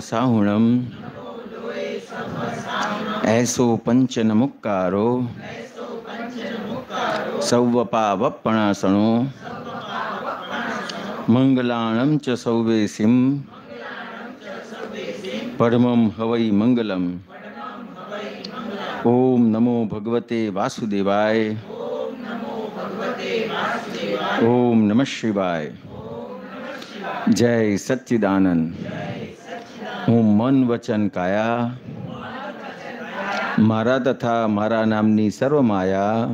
સાહુણમ એસો પંચન મુક્કારો સૌવપાવપણાસણો મંગલાણમ ચ સૌવેસીમ પરમમ હવૈ મંગલમ ઓમ નમો ભગવતે વાસુદેવાય ઓમ નમઃ શિવાય જય સચ્ચિદાનંદ હું મન વચન કાયા મારા તથા મારા નામની સર્વ માયા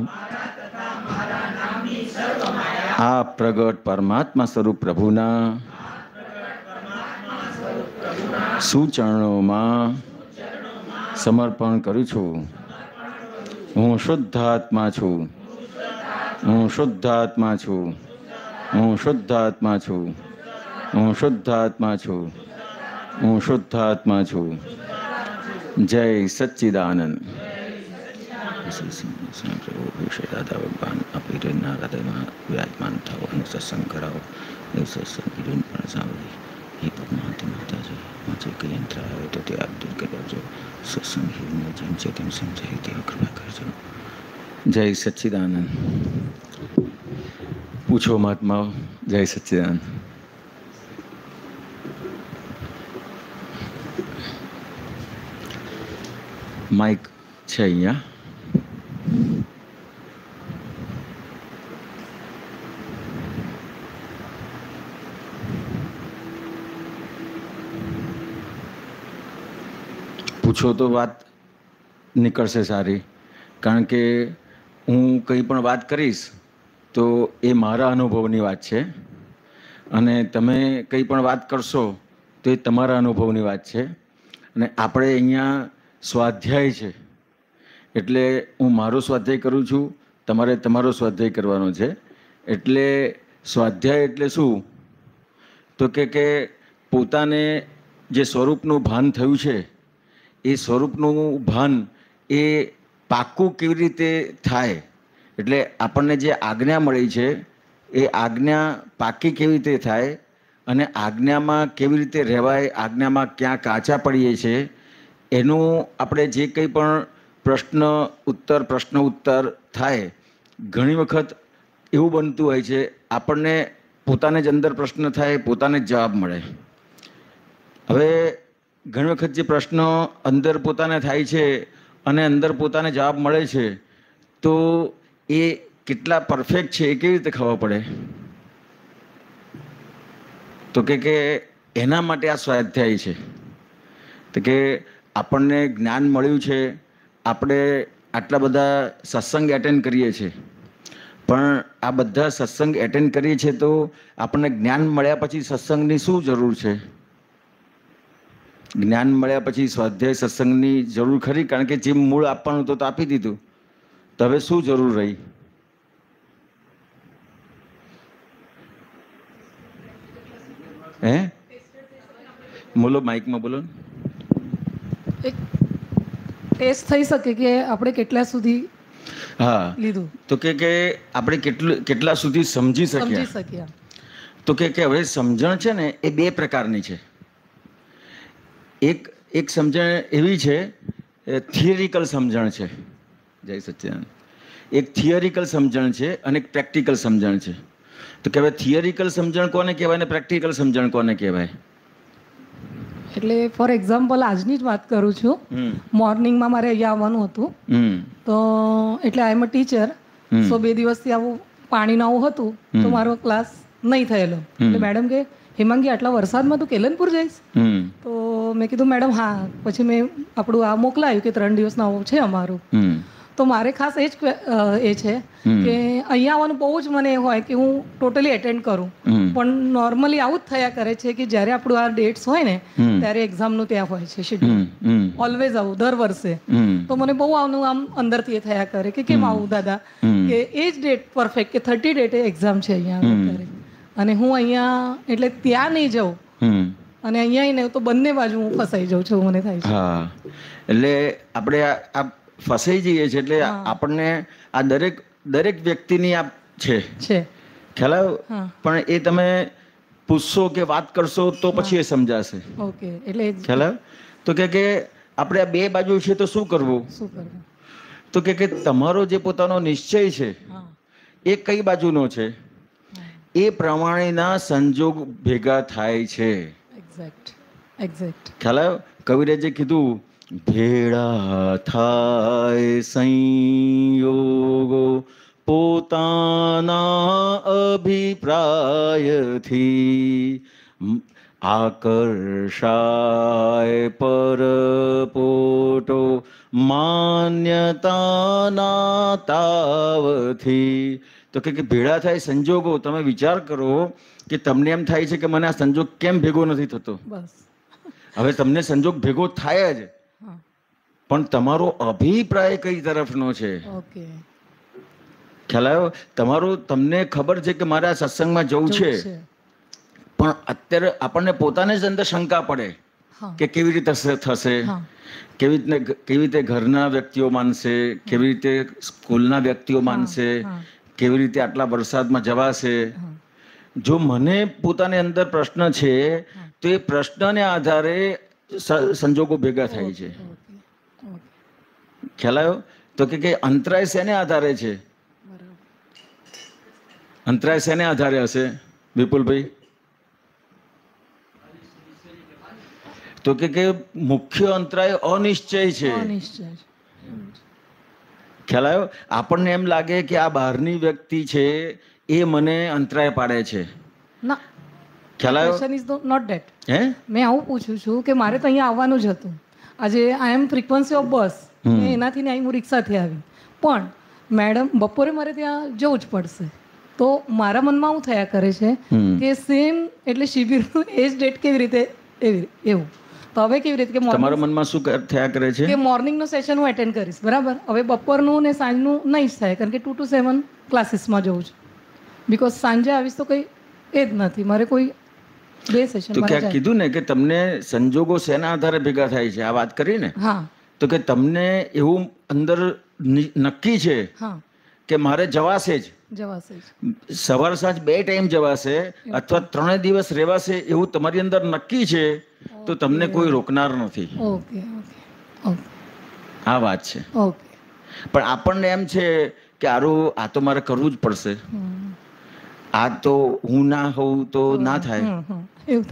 આ પ્રગટ પરમાત્મા સ્વરૂપ પ્રભુના સુચરણોમાં સમર્પણ કરું છું હું શુદ્ધ આત્મા છું હું શુદ્ધ આત્મા છું હું શુદ્ધ આત્મા છું હું શુદ્ધ આત્મા છું હું શુદ્ધ આત્મા છું જય સચ્ચિદાનંદ દાદા ભગવાન અભિરેના હૃદયમાં વિરાજમાન થાઓ અને સત્સંગ કરાવો એ સત્સંગ પણ સાંભળી એ ભગવાનથી માતાજી માજે તો તે આપ દૂર કરાવજો સત્સંગ હિરને જેમ છે તેમ સમજાય તેવા કૃપા કરજો જય સચ્ચિદાનંદ પૂછો મહાત્મા જય સચિદાનંદ માઇક છે અહીંયા પૂછો તો વાત નીકળશે સારી કારણ કે હું કંઈ પણ વાત કરીશ તો એ મારા અનુભવની વાત છે અને તમે કંઈ પણ વાત કરશો તો એ તમારા અનુભવની વાત છે અને આપણે અહીંયા સ્વાધ્યાય છે એટલે હું મારો સ્વાધ્યાય કરું છું તમારે તમારો સ્વાધ્યાય કરવાનો છે એટલે સ્વાધ્યાય એટલે શું તો કે કે પોતાને જે સ્વરૂપનું ભાન થયું છે એ સ્વરૂપનું ભાન એ પાક્કું કેવી રીતે થાય એટલે આપણને જે આજ્ઞા મળી છે એ આજ્ઞા પાકી કેવી રીતે થાય અને આજ્ઞામાં કેવી રીતે રહેવાય આજ્ઞામાં ક્યાં કાચા પડીએ છીએ એનું આપણે જે કંઈ પણ પ્રશ્ન ઉત્તર પ્રશ્ન ઉત્તર થાય ઘણી વખત એવું બનતું હોય છે આપણને પોતાને જ અંદર પ્રશ્ન થાય પોતાને જ જવાબ મળે હવે ઘણી વખત જે પ્રશ્ન અંદર પોતાને થાય છે અને અંદર પોતાને જવાબ મળે છે તો એ કેટલા પરફેક્ટ છે એ કેવી રીતે ખબર પડે તો કે એના માટે આ સ્વાધ્યાય છે તો કે આપણને જ્ઞાન મળ્યું છે આપણે આટલા બધા સત્સંગ એટેન્ડ કરીએ છીએ પણ આ બધા સત્સંગ એટેન્ડ કરીએ છીએ તો આપણને જ્ઞાન મળ્યા પછી સત્સંગની શું જરૂર છે જ્ઞાન મળ્યા પછી સ્વાધ્યાય સત્સંગની જરૂર ખરી કારણ કે જે મૂળ આપવાનું તો આપી દીધું તો હવે શું જરૂર રહી હે બોલો માઇકમાં બોલો ને એક ટેસ્ટ થઈ શકે કે આપણે કેટલા સુધી હા લીધું તો કે કે આપણે કેટલું કેટલા સુધી સમજી શકીએ સમજી શક્યા તો કે કે હવે સમજણ છે ને એ બે પ્રકારની છે એક એક સમજણ એવી છે થિયરિકલ સમજણ છે જય સચ્ચિદાનંદ એક થિયરિકલ સમજણ છે અને એક પ્રેક્ટિકલ સમજણ છે તો કહેવાય થિયરિકલ સમજણ કોને કહેવાય ને પ્રેક્ટિકલ સમજણ કોને કહેવાય એટલે ફોર એક્ઝામ્પલ આજની જ વાત કરું છું મોર્નિંગમાં મારે અહીંયા આવવાનું હતું તો એટલે આઈ એમ અ ટીચર સો બે દિવસથી આવું પાણીનું આવું હતું તો મારો ક્લાસ નહીં થયેલો એટલે મેડમ કે હેમાંગી આટલા વરસાદમાં તું કેલનપુર જઈશ તો મેં કીધું મેડમ હા પછી મેં આપણું આ મોકલાયું કે ત્રણ દિવસનું આવું છે અમારું તો મારે ખાસ એ જ એ છે કે અહીંયા આવવાનું બહુ જ મને હોય કે હું ટોટલી એટેન્ડ કરું પણ નોર્મલી આવું જ થયા કરે છે કે જ્યારે આપણું આ ડેટ્સ હોય ને ત્યારે એક્ઝામનું ત્યાં હોય છે શેડ્યુલ ઓલવેઝ આવું દર વર્ષે તો મને બહુ આનું આમ અંદરથી એ થયા કરે કે કેમ આવું દાદા કે એ જ ડેટ પરફેક્ટ કે થર્ટી ડેટે એક્ઝામ છે અહીંયા અને હું અહીંયા એટલે ત્યાં નહીં જાઉં અને અહીંયા તો બંને બાજુ હું ફસાઈ જાઉં છું મને થાય છે એટલે આપણે આ ફસાઈ જઈએ છીએ એટલે આપણને આ દરેક દરેક વ્યક્તિની આ છે ખ્યાલ આવ્યો પણ એ તમે પૂછશો કે વાત કરશો તો પછી એ સમજાશે ઓકે એટલે ખ્યાલ તો કે કે આપણે આ બે બાજુ છે તો શું કરવું શું કરવું તો કે કે તમારો જે પોતાનો નિશ્ચય છે એ કઈ બાજુનો છે એ પ્રમાણેના સંજોગ ભેગા થાય છે એક્ઝેક્ટ એક્ઝેક્ટ ખ્યાલ આવ્યો કવિરાજે કીધું ભેળા થાય સંયોગો પોતાના અભિપ્રાયથી આકર્ષાય પરપોટો માન્યતાના તાવથી તો કે ભેળા થાય સંજોગો તમે વિચાર કરો કે તમને એમ થાય છે કે મને આ સંજોગ કેમ ભેગો નથી થતો બસ હવે તમને સંજોગ ભેગો થાય જ પણ તમારો અભિપ્રાય કઈ તરફનો છે ખ્યાલ આવ્યો તમારો તમને ખબર છે કે મારે આ સત્સંગમાં જવું છે પણ અત્યારે આપણને પોતાને જ અંદર શંકા પડે કે કેવી રીતે થશે કેવી રીતે કેવી રીતે ઘરના વ્યક્તિઓ માનશે કેવી રીતે સ્કૂલના વ્યક્તિઓ માનશે કેવી રીતે આટલા વરસાદમાં જવાશે જો મને પોતાની અંદર પ્રશ્ન છે તો એ પ્રશ્નને આધારે સંજોગો ભેગા થાય છે ખ્યાલ આવ્યો તો કે અંતરાય શેને આધારે છે અંતરાય શેને આધારે હશે વિપુલભાઈ તો કે મુખ્ય અંતરાય અનિશ્ચય છે ખ્યાલ આવ્યો આપણને એમ લાગે કે આ બહારની વ્યક્તિ છે એ મને અંતરાય પાડે છે ના ખ્યાલ આવ્યો નોટ ડેટ હે મેં આવું પૂછું છું કે મારે તો અહીંયા આવવાનું જ હતું આજે આઈ એમ ફ્રીક્વન્સી ઓફ બસ એનાથી ને અહીં હું રિક્ષાથી આવી પણ મેડમ બપોરે મારે ત્યાં જવું જ પડશે તો મારા મનમાં હું થયા કરે છે કે સેમ એટલે શિબિરનું એ જ ડેટ કેવી રીતે એવી એવું તો હવે કેવી રીતે કે તમારા મનમાં શું થયા કરે છે કે મોર્નિંગનું સેશન હું એટેન્ડ કરીશ બરાબર હવે બપોરનું ને સાંજનું નહીં જ થાય કારણ કે ટુ ટુ સેવન ક્લાસીસમાં જવું છું બિકોઝ સાંજે આવીશ તો કંઈ એ જ નથી મારે કોઈ બે સેશન તો કીધું ને કે તમને સંજોગો શેના આધારે ભેગા થાય છે આ વાત કરી ને હા તો કે તમને એવું અંદર નક્કી છે કે મારે જવાશે જ જવાશે સવાર સાંજ બે ટાઈમ જવાશે અથવા ત્રણે દિવસ રહેવાશે એવું તમારી અંદર નક્કી છે તો તમને કોઈ રોકનાર નથી આ વાત છે પણ આપણને એમ છે કે આરું આ તો મારે કરવું જ પડશે આ તો હું ના હોઉં તો ના થાય એવું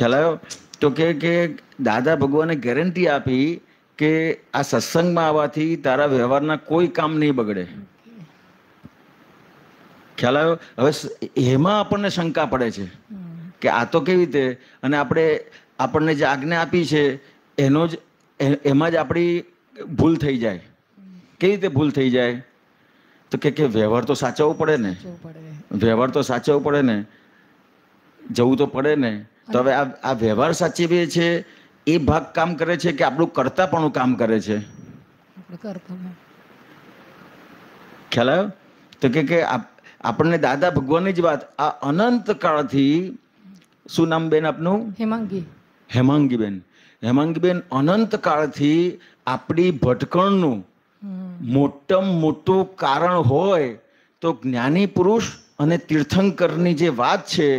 ખ્યાલ આવ્યો તો કે દાદા ભગવાને ગેરંટી આપી કે આ સત્સંગમાં આવવાથી તારા વ્યવહારના કોઈ કામ નહીં બગડે ખ્યાલ આવ્યો હવે એમાં આપણને શંકા પડે છે કે આ તો કેવી રીતે અને આપણે આપણને જે આજ્ઞા આપી છે એનો જ એમાં જ આપણી ભૂલ થઈ જાય કેવી રીતે ભૂલ થઈ જાય તો કે કે વ્યવહાર તો સાચવવો પડે ને વ્યવહાર તો સાચવવો પડે ને જવું તો પડે ને તો હવે આ વ્યવહાર સાચવીએ છીએ એ ભાગ કામ કરે છે કે આપણું પણ કામ કરે છે ખ્યાલ આવ્યો તો કે કે આપણને દાદા ભગવાનની જ વાત આ અનંત કાળથી શું નામ બેન આપનું હેમાંગી હેમાંગીબેન હેમાંગીબેન અનંત કાળથી આપણી ભટકણનું મોટમ મોટું કારણ હોય તો જ્ઞાની પુરુષ અને તીર્થંકરની જે વાત છે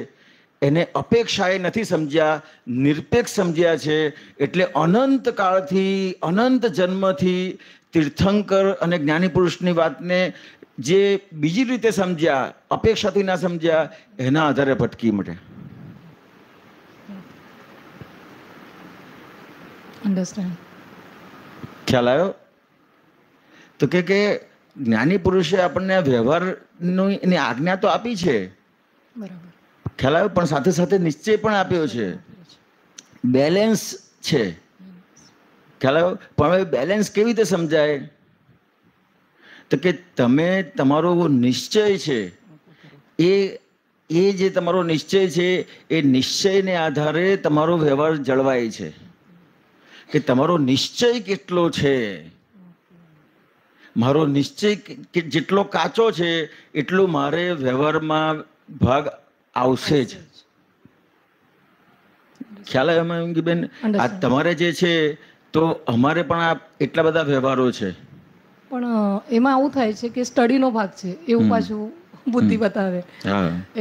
એને અપેક્ષાએ નથી સમજ્યા નિરપેક્ષ સમજ્યા છે એટલે અનંત કાળથી અનંત જન્મથી તીર્થંકર અને જ્ઞાની પુરુષની વાતને જે બીજી રીતે સમજ્યા અપેક્ષાથી ના સમજ્યા એના આધારે ભટકી મળે ખ્યાલ આવ્યો તો કે કે જ્ઞાની પુરુષે આપણને વ્યવહારની આજ્ઞા તો આપી છે બરાબર ખ્યાલ પણ સાથે સાથે નિશ્ચય પણ આપ્યો છે બેલેન્સ છે ખ્યાલ પણ હવે બેલેન્સ કેવી રીતે સમજાય તો કે તમે તમારો નિશ્ચય છે એ એ જે તમારો નિશ્ચય છે એ નિશ્ચયને આધારે તમારો વ્યવહાર જળવાય છે કે તમારો નિશ્ચય કેટલો છે મારો નિશ્ચય જેટલો કાચો છે એટલું મારે વ્યવહારમાં ભાગ આવશે જ ખ્યાલ આવ્યો મયંકીબેન આ તમારે જે છે તો અમારે પણ આ એટલા બધા વ્યવહારો છે પણ એમાં આવું થાય છે કે સ્ટડીનો ભાગ છે એવું પાછું બુદ્ધિ બતાવે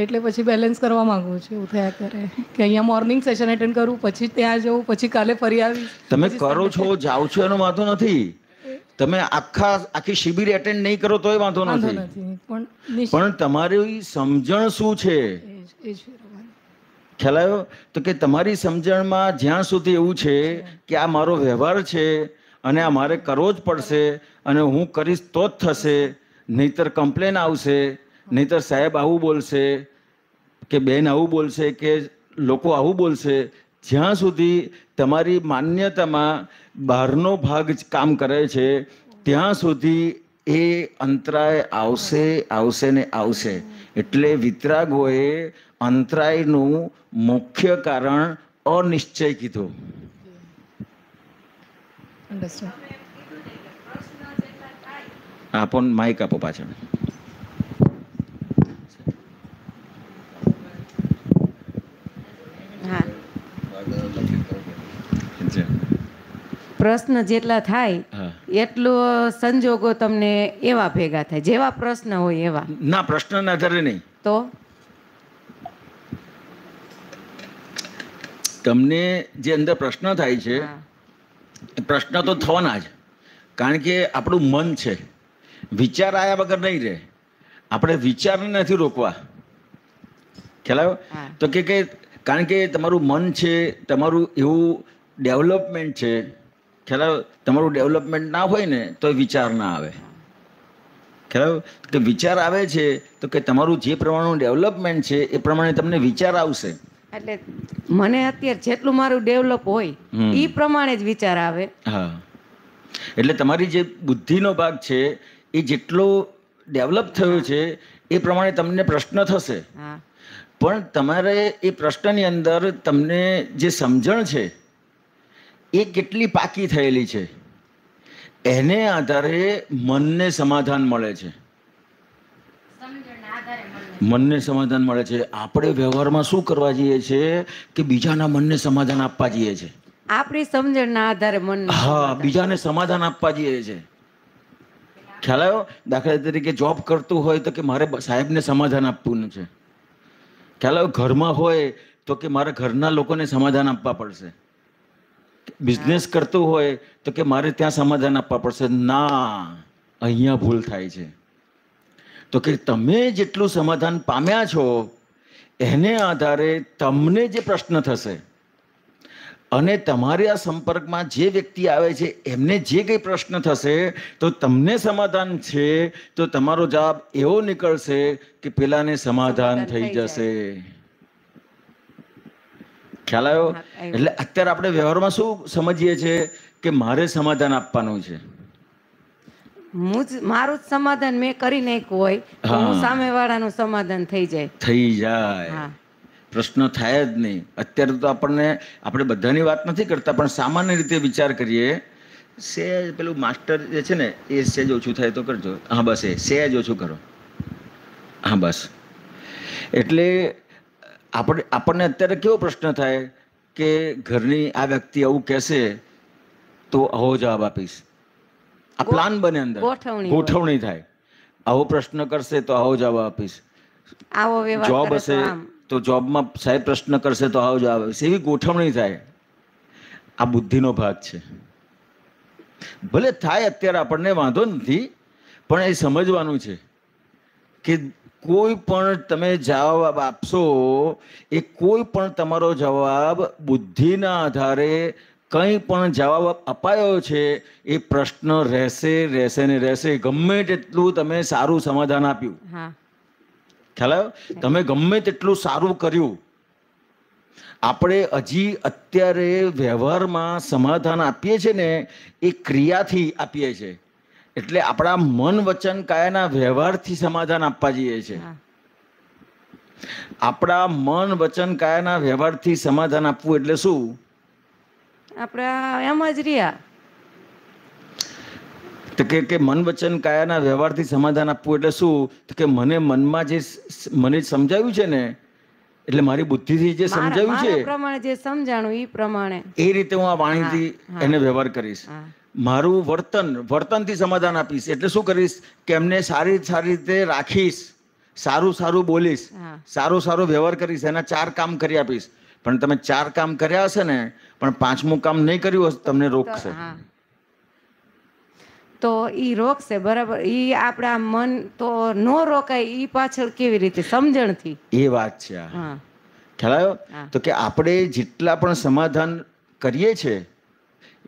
એટલે પછી બેલેન્સ કરવા માંગુ છું એવું થયા કરે કે અહીંયા મોર્નિંગ સેશન એટેન્ડ કરું પછી ત્યાં જવું પછી કાલે ફરી આવી તમે કરો છો જાઓ છો એનો વાંધો નથી તમે આખા આખી શિબિર એટેન્ડ નહીં કરો તોય વાંધો નથી પણ તમારી સમજણ શું છે ખ્યાલ આવ્યો તો કે તમારી સમજણમાં જ્યાં સુધી એવું છે કે આ મારો વ્યવહાર છે અને આ મારે કરવો જ પડશે અને હું કરીશ તો જ થશે નહીતર કમ્પ્લેન આવશે નહીતર સાહેબ આવું બોલશે કે બેન આવું બોલશે કે લોકો આવું બોલશે જ્યાં સુધી તમારી માન્યતામાં બહારનો ભાગ કામ કરે છે ત્યાં સુધી એ અંતરાય આવશે આવશે ને આવશે એટલે વિતરાગોએ અંતરાયનું મુખ્ય કારણ અનિશ્ચય કીધું આપણ માઇક આપો પાછળ પ્રશ્ન જેટલા થાય એટલો સંજોગો તમને એવા ભેગા થાય જેવા પ્રશ્ન હોય એવા ના પ્રશ્નના આધારે નહીં તો તમને જે અંદર પ્રશ્ન થાય છે પ્રશ્ન તો થવાના જ કારણ કે આપણું મન છે વિચાર આવ્યા વગર નહીં રહે આપણે વિચારને નથી રોકવા ખ્યાલ આવ્યો તો કે કારણ કે તમારું મન છે તમારું એવું ડેવલપમેન્ટ છે ખ્યાલ તમારું ડેવલપમેન્ટ ના હોય ને તો વિચાર ના આવે ખ્યાલ કે વિચાર આવે છે તો કે તમારું જે પ્રમાણનું ડેવલપમેન્ટ છે એ પ્રમાણે તમને વિચાર આવશે એટલે મને અત્યારે જેટલું મારું ડેવલપ હોય એ પ્રમાણે જ વિચાર આવે હા એટલે તમારી જે બુદ્ધિનો ભાગ છે એ જેટલો ડેવલપ થયો છે એ પ્રમાણે તમને પ્રશ્ન થશે પણ તમારે એ પ્રશ્નની અંદર તમને જે સમજણ છે એ કેટલી પાકી થયેલી છે એને આધારે મનને સમાધાન મળે છે મનને સમાધાન મળે છે આપણે વ્યવહારમાં શું કરવા જઈએ છીએ કે બીજાના મનને સમાધાન આપવા જઈએ છીએ આપણી સમજણના આધારે મન હા બીજાને સમાધાન આપવા જઈએ છીએ ખ્યાલ આવ્યો દાખલા તરીકે જોબ કરતું હોય તો કે મારે સાહેબને સમાધાન આપવું છે ખ્યાલ આવ્યો ઘરમાં હોય તો કે મારે ઘરના લોકોને સમાધાન આપવા પડશે બિઝનેસ કરતું હોય તો કે મારે ત્યાં સમાધાન આપવા પડશે ના અહીંયા ભૂલ થાય છે તો કે તમે જેટલું સમાધાન પામ્યા છો એને આધારે તમને જે પ્રશ્ન થશે અને તમારી આ સંપર્કમાં જે વ્યક્તિ આવે છે એમને જે કંઈ પ્રશ્ન થશે તો તમને સમાધાન છે તો તમારો જવાબ એવો નીકળશે કે પેલાને સમાધાન થઈ જશે ખ્યાલ આવ્યો એટલે અત્યારે આપણે વ્યવહારમાં શું સમજીએ છીએ કે મારે સમાધાન આપવાનું છે હું જ મારું જ સમાધાન મેં કરી નાખ્યું હોય તો હું સામેવાળાનું સમાધાન થઈ જાય થઈ જાય પ્રશ્ન થાય જ નહીં અત્યારે તો આપણને આપણે બધાની વાત નથી કરતા પણ સામાન્ય રીતે વિચાર કરીએ સહેજ પેલું માસ્ટર જે છે ને એ સહેજ ઓછું થાય તો કરજો હા બસ એ સહેજ ઓછું કરો હા બસ એટલે આપણે આપણને અત્યારે કેવો પ્રશ્ન થાય કે ઘરની આ વ્યક્તિ આવું કહેશે તો આવો જવાબ આપીશ આ પ્લાન બને અંદર ગોઠવણી થાય આવો પ્રશ્ન કરશે તો આવો જવાબ આપીશ આવો જોબ હશે તો જોબમાં સાહેબ પ્રશ્ન કરશે તો આવો જવાબ આપીશ એવી ગોઠવણી થાય આ બુદ્ધિનો ભાગ છે ભલે થાય અત્યારે આપણને વાંધો નથી પણ એ સમજવાનું છે કે કોઈ પણ તમે જવાબ આપશો એ કોઈ પણ તમારો જવાબ બુદ્ધિના આધારે કંઈ પણ જવાબ અપાયો છે એ પ્રશ્ન રહેશે રહેશે ને રહેશે ગમે તેટલું તમે સારું સમાધાન આપ્યું ખ્યાલ આવ્યો તમે ગમે તેટલું સારું કર્યું આપણે હજી અત્યારે વ્યવહારમાં સમાધાન આપીએ છીએ ને એ ક્રિયાથી આપીએ છીએ એટલે આપણા મન વચન કાયાના વ્યવહારથી સમાધાન આપવા જઈએ છે આપણા મન વચન કાયાના વ્યવહારથી સમાધાન આપવું એટલે શું આપણા એમ જ રહ્યા તો કે કે મન વચન કાયાના વ્યવહારથી સમાધાન આપવું એટલે શું તો કે મને મનમાં જે મને સમજાવ્યું છે ને એટલે મારી બુદ્ધિથી જે સમજાવ્યું છે પ્રમાણે જે સમજાણું એ પ્રમાણે એ રીતે હું આ વાણીથી એને વ્યવહાર કરીશ મારું વર્તન વર્તનથી સમાધાન આપીશ એટલે શું કરીશ કે એમને સારી સારી રીતે રાખીશ સારું સારું બોલીશ સારો સારો વ્યવહાર કરીશ એના ચાર કામ કરી આપીશ પણ તમે ચાર કામ કર્યા હશે ને પણ પાંચમું કામ નહીં કર્યું હશે તમને રોકશે તો ઈ રોકશે બરાબર ઈ આપણા મન તો નો રોકાય ઈ પાછળ કેવી રીતે સમજણથી એ વાત છે ખ્યાલ આવ્યો તો કે આપણે જેટલા પણ સમાધાન કરીએ છીએ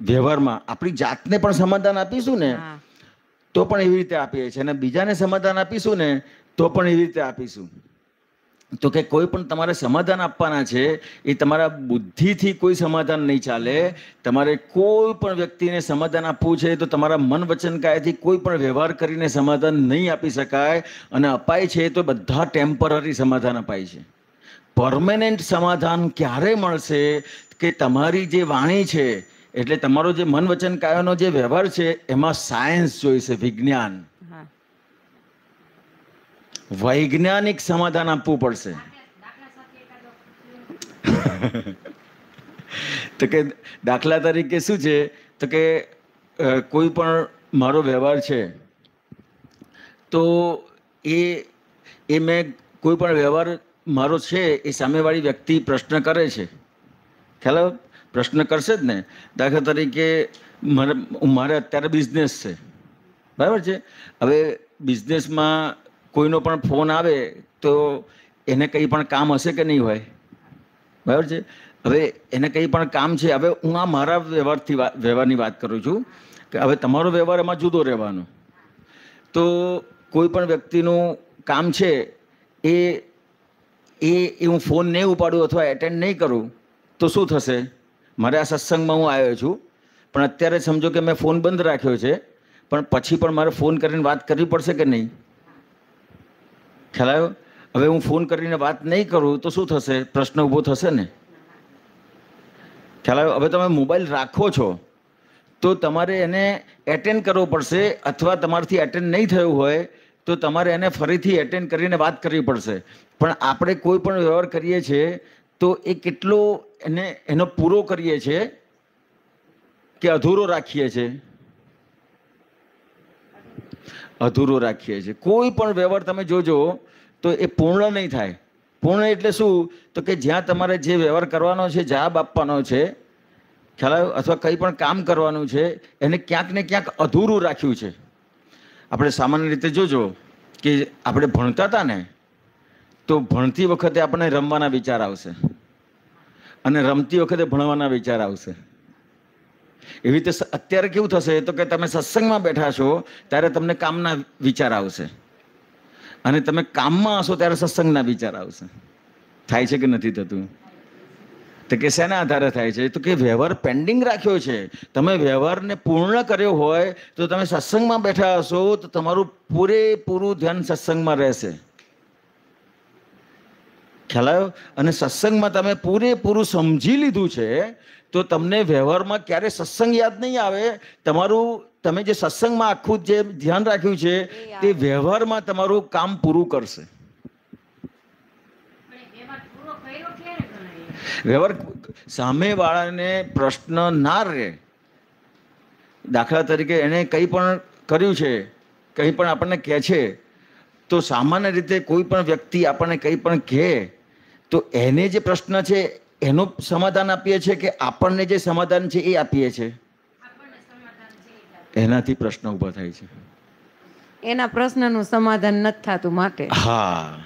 વ્યવહારમાં આપણી જાતને પણ સમાધાન આપીશું ને તો પણ એવી રીતે આપીએ છીએ અને બીજાને સમાધાન આપીશું ને તો પણ એવી રીતે આપીશું તો કે કોઈ પણ તમારે સમાધાન આપવાના છે એ તમારા બુદ્ધિથી કોઈ સમાધાન નહીં ચાલે તમારે કોઈ પણ વ્યક્તિને સમાધાન આપવું છે તો તમારા મન વચન કાયથી કોઈ પણ વ્યવહાર કરીને સમાધાન નહીં આપી શકાય અને અપાય છે તો બધા ટેમ્પરરી સમાધાન અપાય છે પરમેનન્ટ સમાધાન ક્યારે મળશે કે તમારી જે વાણી છે એટલે તમારો જે મન વચન કાયાનો જે વ્યવહાર છે એમાં સાયન્સ જોઈશે વિજ્ઞાન વૈજ્ઞાનિક સમાધાન આપવું પડશે તો કે દાખલા તરીકે શું છે તો કે કોઈ પણ મારો વ્યવહાર છે તો એ એ મેં કોઈ પણ વ્યવહાર મારો છે એ સામેવાળી વ્યક્તિ પ્રશ્ન કરે છે ખ્યાલ પ્રશ્ન કરશે જ ને દાખલા તરીકે મારે મારે અત્યારે બિઝનેસ છે બરાબર છે હવે બિઝનેસમાં કોઈનો પણ ફોન આવે તો એને કંઈ પણ કામ હશે કે નહીં હોય બરાબર છે હવે એને કંઈ પણ કામ છે હવે હું આ મારા વ્યવહારથી વ્યવહારની વાત કરું છું કે હવે તમારો વ્યવહાર એમાં જુદો રહેવાનો તો કોઈ પણ વ્યક્તિનું કામ છે એ એ હું ફોન નહીં ઉપાડું અથવા એટેન્ડ નહીં કરું તો શું થશે મારે આ સત્સંગમાં હું આવ્યો છું પણ અત્યારે સમજો કે મેં ફોન બંધ રાખ્યો છે પણ પછી પણ મારે ફોન કરીને વાત કરવી પડશે કે નહીં ખ્યાલ આવ્યો હવે હું ફોન કરીને વાત નહીં કરું તો શું થશે પ્રશ્ન ઊભો થશે ને ખ્યાલ આવ્યો હવે તમે મોબાઈલ રાખો છો તો તમારે એને એટેન્ડ કરવો પડશે અથવા તમારથી એટેન્ડ નહીં થયું હોય તો તમારે એને ફરીથી એટેન્ડ કરીને વાત કરવી પડશે પણ આપણે કોઈ પણ વ્યવહાર કરીએ છીએ તો એ કેટલો એને એનો પૂરો કરીએ છીએ કે અધૂરો રાખીએ છીએ અધૂરો રાખીએ છીએ કોઈ પણ વ્યવહાર તમે જોજો તો એ પૂર્ણ નહીં થાય પૂર્ણ એટલે શું તો કે જ્યાં તમારે જે વ્યવહાર કરવાનો છે જવાબ આપવાનો છે ખ્યાલ અથવા કંઈ પણ કામ કરવાનું છે એને ક્યાંક ને ક્યાંક અધૂરું રાખ્યું છે આપણે સામાન્ય રીતે જોજો કે આપણે ભણતા હતા ને તો ભણતી વખતે આપણને રમવાના વિચાર આવશે અને રમતી વખતે ભણવાના વિચાર આવશે એવી રીતે અત્યારે કેવું થશે તો કે તમે સત્સંગમાં બેઠા છો ત્યારે તમને કામના વિચાર આવશે અને તમે કામમાં હશો ત્યારે સત્સંગના વિચાર આવશે થાય છે કે નથી થતું તો કે શેના આધારે થાય છે તો કે વ્યવહાર પેન્ડિંગ રાખ્યો છે તમે વ્યવહારને પૂર્ણ કર્યો હોય તો તમે સત્સંગમાં બેઠા હશો તો તમારું પૂરેપૂરું ધ્યાન સત્સંગમાં રહેશે ખ્યાલ આવ્યો અને સત્સંગમાં તમે પૂરેપૂરું સમજી લીધું છે તો તમને વ્યવહારમાં ક્યારે સત્સંગ યાદ નહીં આવે તમારું તમે જે સત્સંગમાં આખું જે ધ્યાન રાખ્યું છે તે વ્યવહારમાં તમારું કામ પૂરું કરશે વ્યવહાર સામેવાળાને પ્રશ્ન ના રહે દાખલા તરીકે એણે કંઈ પણ કર્યું છે કંઈ પણ આપણને કહે છે તો સામાન્ય રીતે કોઈ પણ વ્યક્તિ આપણને કંઈ પણ કહે તો એને જે પ્રશ્ન છે એનું સમાધાન આપીએ છીએ કે આપણને જે સમાધાન છે એ આપીએ છીએ એનાથી પ્રશ્ન ઊભા થાય છે એના પ્રશ્નનું સમાધાન નથી થતું માટે હા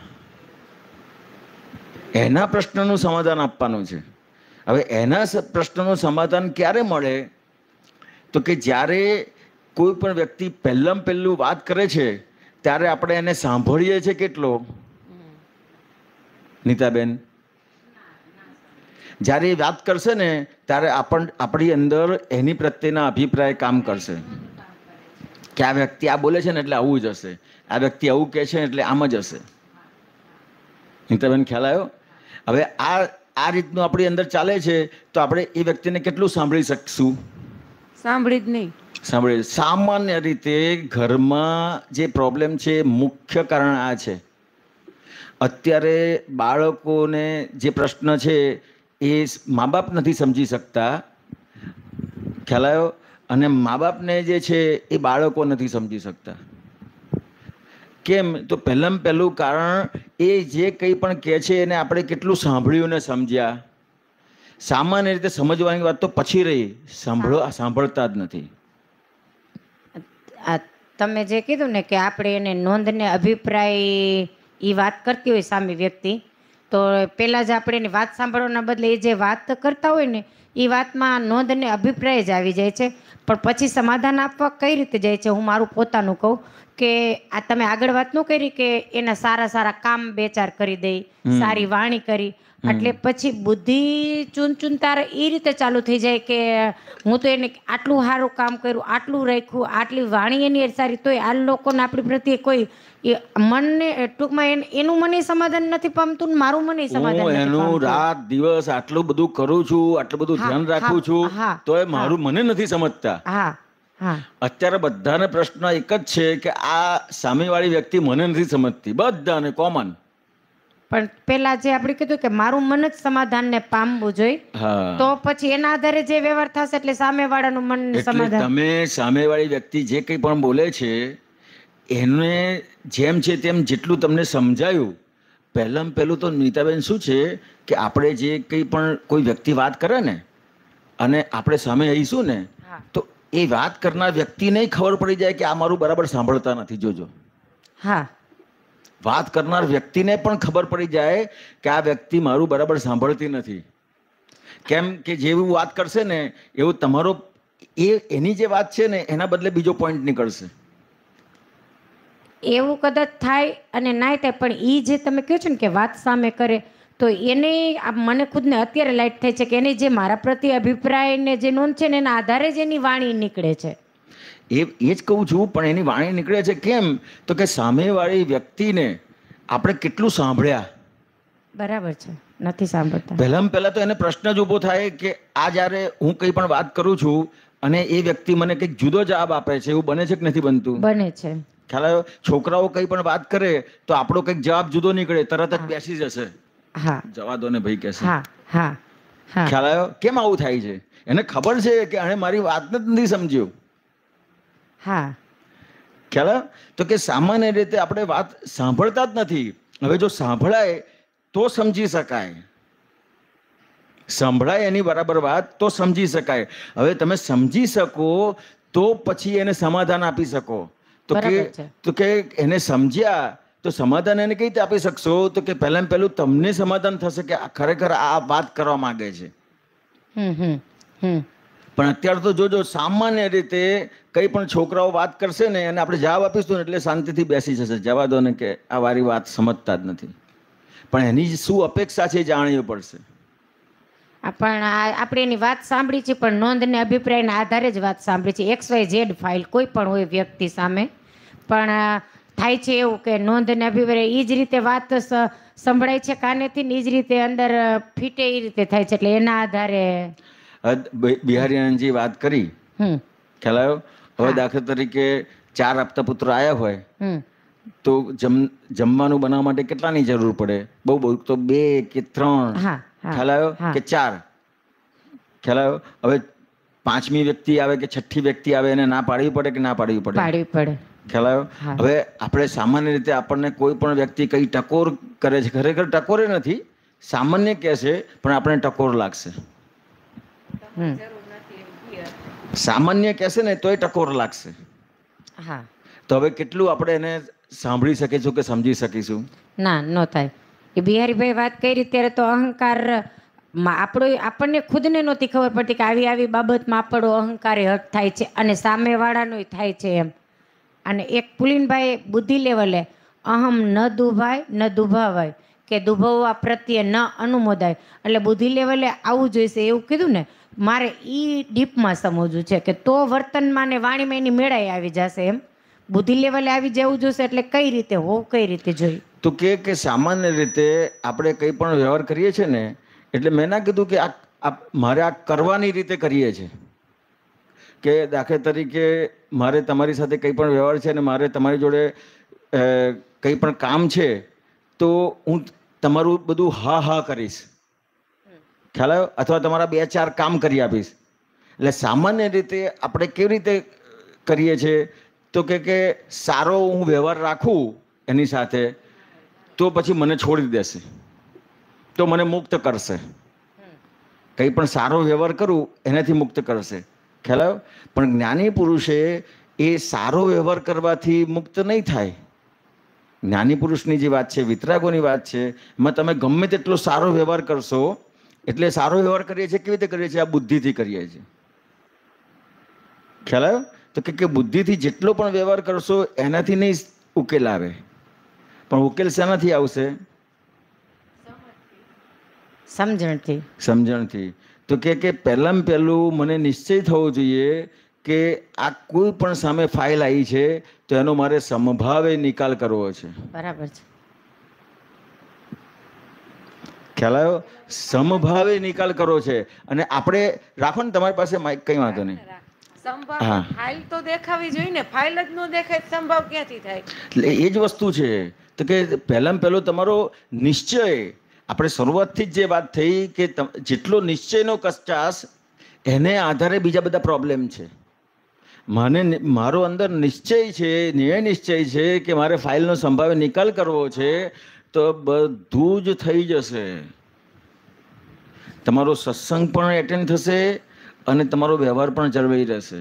એના પ્રશ્નનું સમાધાન આપવાનું છે હવે એના પ્રશ્નનું સમાધાન ક્યારે મળે તો કે જ્યારે કોઈ પણ વ્યક્તિ પહેલાં પહેલું વાત કરે છે ત્યારે આપણે એને સાંભળીએ છીએ કેટલો નીતાબેન જ્યારે એ વાત કરશે ને ત્યારે આપણ આપણી અંદર એની પ્રત્યેના અભિપ્રાય કામ કરશે કે આ વ્યક્તિ આ બોલે છે ને એટલે આવું જ હશે આ વ્યક્તિ આવું કહે છે એટલે આમ જ હશે નીતાબેન ખ્યાલ આવ્યો હવે આ આ રીતનું આપણી અંદર ચાલે છે તો આપણે એ વ્યક્તિને કેટલું સાંભળી શકશું સાંભળી જ નહીં સાંભળે સામાન્ય રીતે ઘરમાં જે પ્રોબ્લેમ છે મુખ્ય કારણ આ છે અત્યારે બાળકોને જે પ્રશ્ન છે એ મા બાપ નથી સમજી શકતા ખ્યાલ આવ્યો અને મા બાપને જે છે એ બાળકો નથી સમજી શકતા કેમ તો પહેલાં પહેલું કારણ એ જે કંઈ પણ કહે છે એને આપણે કેટલું સાંભળ્યું ને સમજ્યા સામાન્ય રીતે સમજવાની વાત તો પછી રહી સાંભળો સાંભળતા જ નથી તમે જે કીધું ને કે આપણે એને નોંધને અભિપ્રાય એ વાત કરતી હોય સામે વ્યક્તિ તો પહેલાં જ આપણે એની વાત સાંભળવાના બદલે એ જે વાત કરતા હોય ને એ વાતમાં નોંધ ને અભિપ્રાય જ આવી જાય છે પણ પછી સમાધાન આપવા કઈ રીતે જાય છે હું મારું પોતાનું કહું કે આ તમે આગળ વાત નું કરી કે એના સારા સારા કામ બે ચાર કરી દે સારી વાણી કરી એટલે પછી બુદ્ધિ ચૂન ચૂન ચૂનતાર એ રીતે ચાલુ થઈ જાય કે હું તો એને આટલું સારું કામ કર્યું આટલું રાખ્યું આટલી વાણી એની સારી તો આ લોકોને આપણી પ્રત્યે કોઈ એ મનને ટૂંકમાં એનું મને સમાધાન નથી પામતું મારું મને સમાધાન હું એનું રાત દિવસ આટલું બધું કરું છું આટલું બધું ધ્યાન રાખું છું તો એ મારું મને નથી સમજતા હા અત્યારે બધાને પ્રશ્ન એક જ છે કે આ સામેવાળી વ્યક્તિ મને નથી સમજતી બધાને કોમન પણ પેલા જે આપણે કીધું કે મારું મન જ સમાધાન ને પામવું જોઈએ તો પછી એના આધારે જે વ્યવહાર થશે એટલે સામેવાળાનું મન સમાધાન તમે સામેવાળી વ્યક્તિ જે કંઈ પણ બોલે છે એને જેમ છે તેમ જેટલું તમને સમજાયું પહેલાં પહેલું તો નીતાબેન શું છે કે આપણે જે કંઈ પણ કોઈ વ્યક્તિ વાત કરે ને અને આપણે સામે આવીશું ને તો એ વાત કરનાર વ્યક્તિને ખબર પડી જાય કે આ મારું બરાબર સાંભળતા નથી જોજો હા વાત કરનાર વ્યક્તિને પણ ખબર પડી જાય કે આ વ્યક્તિ મારું બરાબર સાંભળતી નથી કેમ કે જેવું વાત કરશે ને એવું તમારો એ એની જે વાત છે ને એના બદલે બીજો પોઈન્ટ નીકળશે એવું કદાચ થાય અને નાય થાય પણ એ જે તમે કહો છો ને કે વાત સામે કરે તો એને મને ખુદને અત્યારે લાઈટ થાય છે કે એની જે મારા પ્રત્યે અભિપ્રાયને જે નોંધ છે ને એના આધારે જ એની વાણી નીકળે છે એ એ જ કહું છું પણ એની વાણી નીકળે છે કેમ તો કે સામેવાળી વ્યક્તિને આપણે કેટલું સાંભળ્યા બરાબર છે નથી સાંભળતા પહેલાં પહેલાં તો એને પ્રશ્ન જ ઊભો થાય કે આ જ્યારે હું કંઈ પણ વાત કરું છું અને એ વ્યક્તિ મને કંઈક જુદો જવાબ આપે છે એવું બને છે કે નથી બનતું બને છે ખ્યાલ આવ્યો છોકરાઓ કઈ પણ વાત કરે તો આપણો કઈક જવાબ જુદો નીકળે તરત જ બેસી જશે હા જવા દો ને ભાઈ કહેશે હા હા ખ્યાલ આવ્યો કેમ આવું થાય છે એને ખબર છે કે એને મારી વાતને જ નથી સમજ્યું હા ખ્યાલ તો કે સામાન્ય રીતે આપણે વાત સાંભળતા જ નથી હવે જો સાંભળાય તો સમજી શકાય સંભળાય એની બરાબર વાત તો સમજી શકાય હવે તમે સમજી શકો તો પછી એને સમાધાન આપી શકો તો કે તો કે એને સમજ્યા તો સમાધાન એને કઈ રીતે આપી શકશો તો કે પહેલા પહેલું તમને સમાધાન થશે કે ખરેખર આ વાત કરવા માંગે છે પણ અત્યારે તો જોજો સામાન્ય રીતે કઈ પણ છોકરાઓ વાત કરશે ને અને આપણે જવાબ આપીશું ને એટલે શાંતિથી બેસી જશે જવા દો ને કે આ વારી વાત સમજતા જ નથી પણ એની શું અપેક્ષા છે જાણવી પડશે પણ આપણે એની વાત સાંભળી છે પણ નોંધને અભિપ્રાયના આધારે જ વાત સાંભળી છે એક્સ વાય ઝેડ ફાઇલ કોઈ પણ હોય વ્યક્તિ સામે પણ થાય છે એવું કે નોંધને અભિપ્રાય એ જ રીતે વાત સંભળાય છે કાનેથી ને એ જ રીતે અંદર ફીટે એ રીતે થાય છે એટલે એના આધારે બિહારીનંદજી વાત કરી ખ્યાલ આવ્યો હવે દાખલા તરીકે ચાર આપતા પુત્ર આવ્યા હોય તો જમવાનું બનાવવા માટે કેટલાની જરૂર પડે બહુ બહુ તો બે કે ત્રણ હા ખ્યાલ આવ્યો કે ચાર ખ્યાલ આવ્યો હવે પાંચમી વ્યક્તિ આવે કે છઠ્ઠી વ્યક્તિ આવે એને ના પાડવી પડે કે ના પાડવી પડે પાડવી પડે ખ્યાલ આવ્યો હવે આપણે સામાન્ય રીતે આપણને કોઈ પણ વ્યક્તિ કઈ ટકોર કરે છે ખરેખર ટકોરે નથી સામાન્ય કહે પણ આપણે ટકોર લાગશે સામાન્ય કહેશે ને તોય ટકોર લાગશે હા તો હવે કેટલું આપણે એને સાંભળી શકીશું કે સમજી શકીશું ના ન થાય કે બિહારીભાઈ વાત કરી ત્યારે તો અહંકાર આપણો આપણને ખુદને નહોતી ખબર પડતી કે આવી આવી બાબતમાં આપણો અહંકાર હટ થાય છે અને સામેવાળાનોય થાય છે એમ અને એક પુલિનભાઈ બુદ્ધિ લેવલે અહમ ન દુભાય ન દુભાવાય કે દુભવવા પ્રત્યે ન અનુમોદાય એટલે બુદ્ધિ લેવલે આવું જોઈશે એવું કીધું ને મારે એ ડીપમાં સમજવું છે કે તો વર્તનમાં ને વાણીમાં એની મેળાઈ આવી જશે એમ બુદ્ધિ લેવલે આવી જવું જોશે એટલે કઈ રીતે હોવું કઈ રીતે જોઈએ તો કે કે સામાન્ય રીતે આપણે કંઈ પણ વ્યવહાર કરીએ છીએ ને એટલે મેં ના કીધું કે આ મારે આ કરવાની રીતે કરીએ છીએ કે દાખલા તરીકે મારે તમારી સાથે કંઈ પણ વ્યવહાર છે ને મારે તમારી જોડે કંઈ પણ કામ છે તો હું તમારું બધું હા હા કરીશ ખ્યાલ આવ્યો અથવા તમારા બે ચાર કામ કરી આપીશ એટલે સામાન્ય રીતે આપણે કેવી રીતે કરીએ છીએ તો કે સારો હું વ્યવહાર રાખું એની સાથે તો પછી મને છોડી દેશે તો મને મુક્ત કરશે કંઈ પણ સારો વ્યવહાર કરું એનાથી મુક્ત કરશે ખ્યાલ આવ્યો પણ જ્ઞાની પુરુષે એ સારો વ્યવહાર કરવાથી મુક્ત નહીં થાય જ્ઞાની પુરુષની જે વાત છે વિતરાગોની વાત છે એમાં તમે ગમે તેટલો સારો વ્યવહાર કરશો એટલે સારો વ્યવહાર કરીએ છીએ કેવી રીતે કરીએ છીએ આ બુદ્ધિથી કરીએ છીએ ખ્યાલ આવ્યો તો કે બુદ્ધિથી જેટલો પણ વ્યવહાર કરશો એનાથી નહીં ઉકેલ આવે પણ ઉકેલ શેનાથી આવશે સમજણથી સમજણથી તો કે કે પહેલાં પહેલું મને નિશ્ચય થવો જોઈએ કે આ કોઈ પણ સામે ફાઇલ આવી છે તો એનો મારે સમભાવે નિકાલ કરવો છે બરાબર છે ખ્યાલ આવ્યો સમભાવે નિકાલ કરવો છે અને આપણે રાખો ને તમારી પાસે માઇક કઈ વાંધો નહીં ફાઇલ તો દેખાવી જોઈએ ને ફાઇલ જ ન દેખાય સંભાવ ક્યાંથી થાય એટલે એ જ વસ્તુ છે તો કે પહેલાં પહેલો તમારો નિશ્ચય આપણે શરૂઆતથી જ જે વાત થઈ કે જેટલો નિશ્ચયનો કચાશ એને આધારે બીજા બધા પ્રોબ્લેમ છે મને મારો અંદર નિશ્ચય છે નિર્ણય નિશ્ચય છે કે મારે ફાઇલનો સંભાવ્ય નિકાલ કરવો છે તો બધું જ થઈ જશે તમારો સત્સંગ પણ એટેન્ડ થશે અને તમારો વ્યવહાર પણ જળવાઈ રહેશે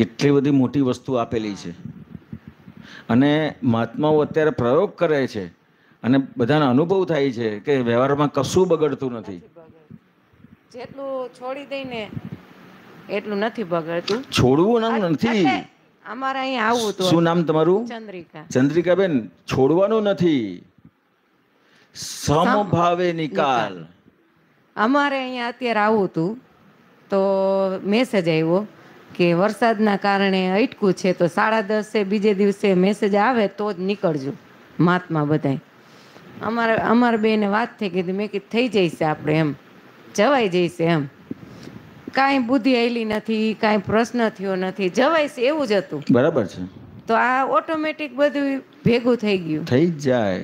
કેટલી બધી મોટી વસ્તુ આપેલી છે અને મહાત્માઓ અત્યારે પ્રયોગ કરે છે અને બધાને અનુભવ થાય છે કે વ્યવહારમાં કશું બગડતું નથી જેટલું છોડી દઈને એટલું નથી બગડતું છોડવું નામ નથી અમારે અહીંયા આવું તો શું નામ તમારું ચંદ્રિકા ચંદ્રિકાબેન છોડવાનું નથી સમભાવે નિકાલ અમારે અહીંયા અત્યારે આવું હતું તો મેસેજ આવ્યો કે વરસાદના કારણે અટકું છે તો સાડા દસે બીજે દિવસે મેસેજ આવે તો જ નીકળજો મહાત્મા બધાય અમારે અમારે બેને વાત થઈ કીધી મેં કીધું થઈ જઈશે આપણે એમ જવાઈ જઈશે એમ કાંઈ બુદ્ધિ આવેલી નથી કાંઈ પ્રશ્ન થયો નથી જવાય છે એવું જ હતું બરાબર છે તો આ ઓટોમેટિક બધું ભેગું થઈ ગયું થઈ જાય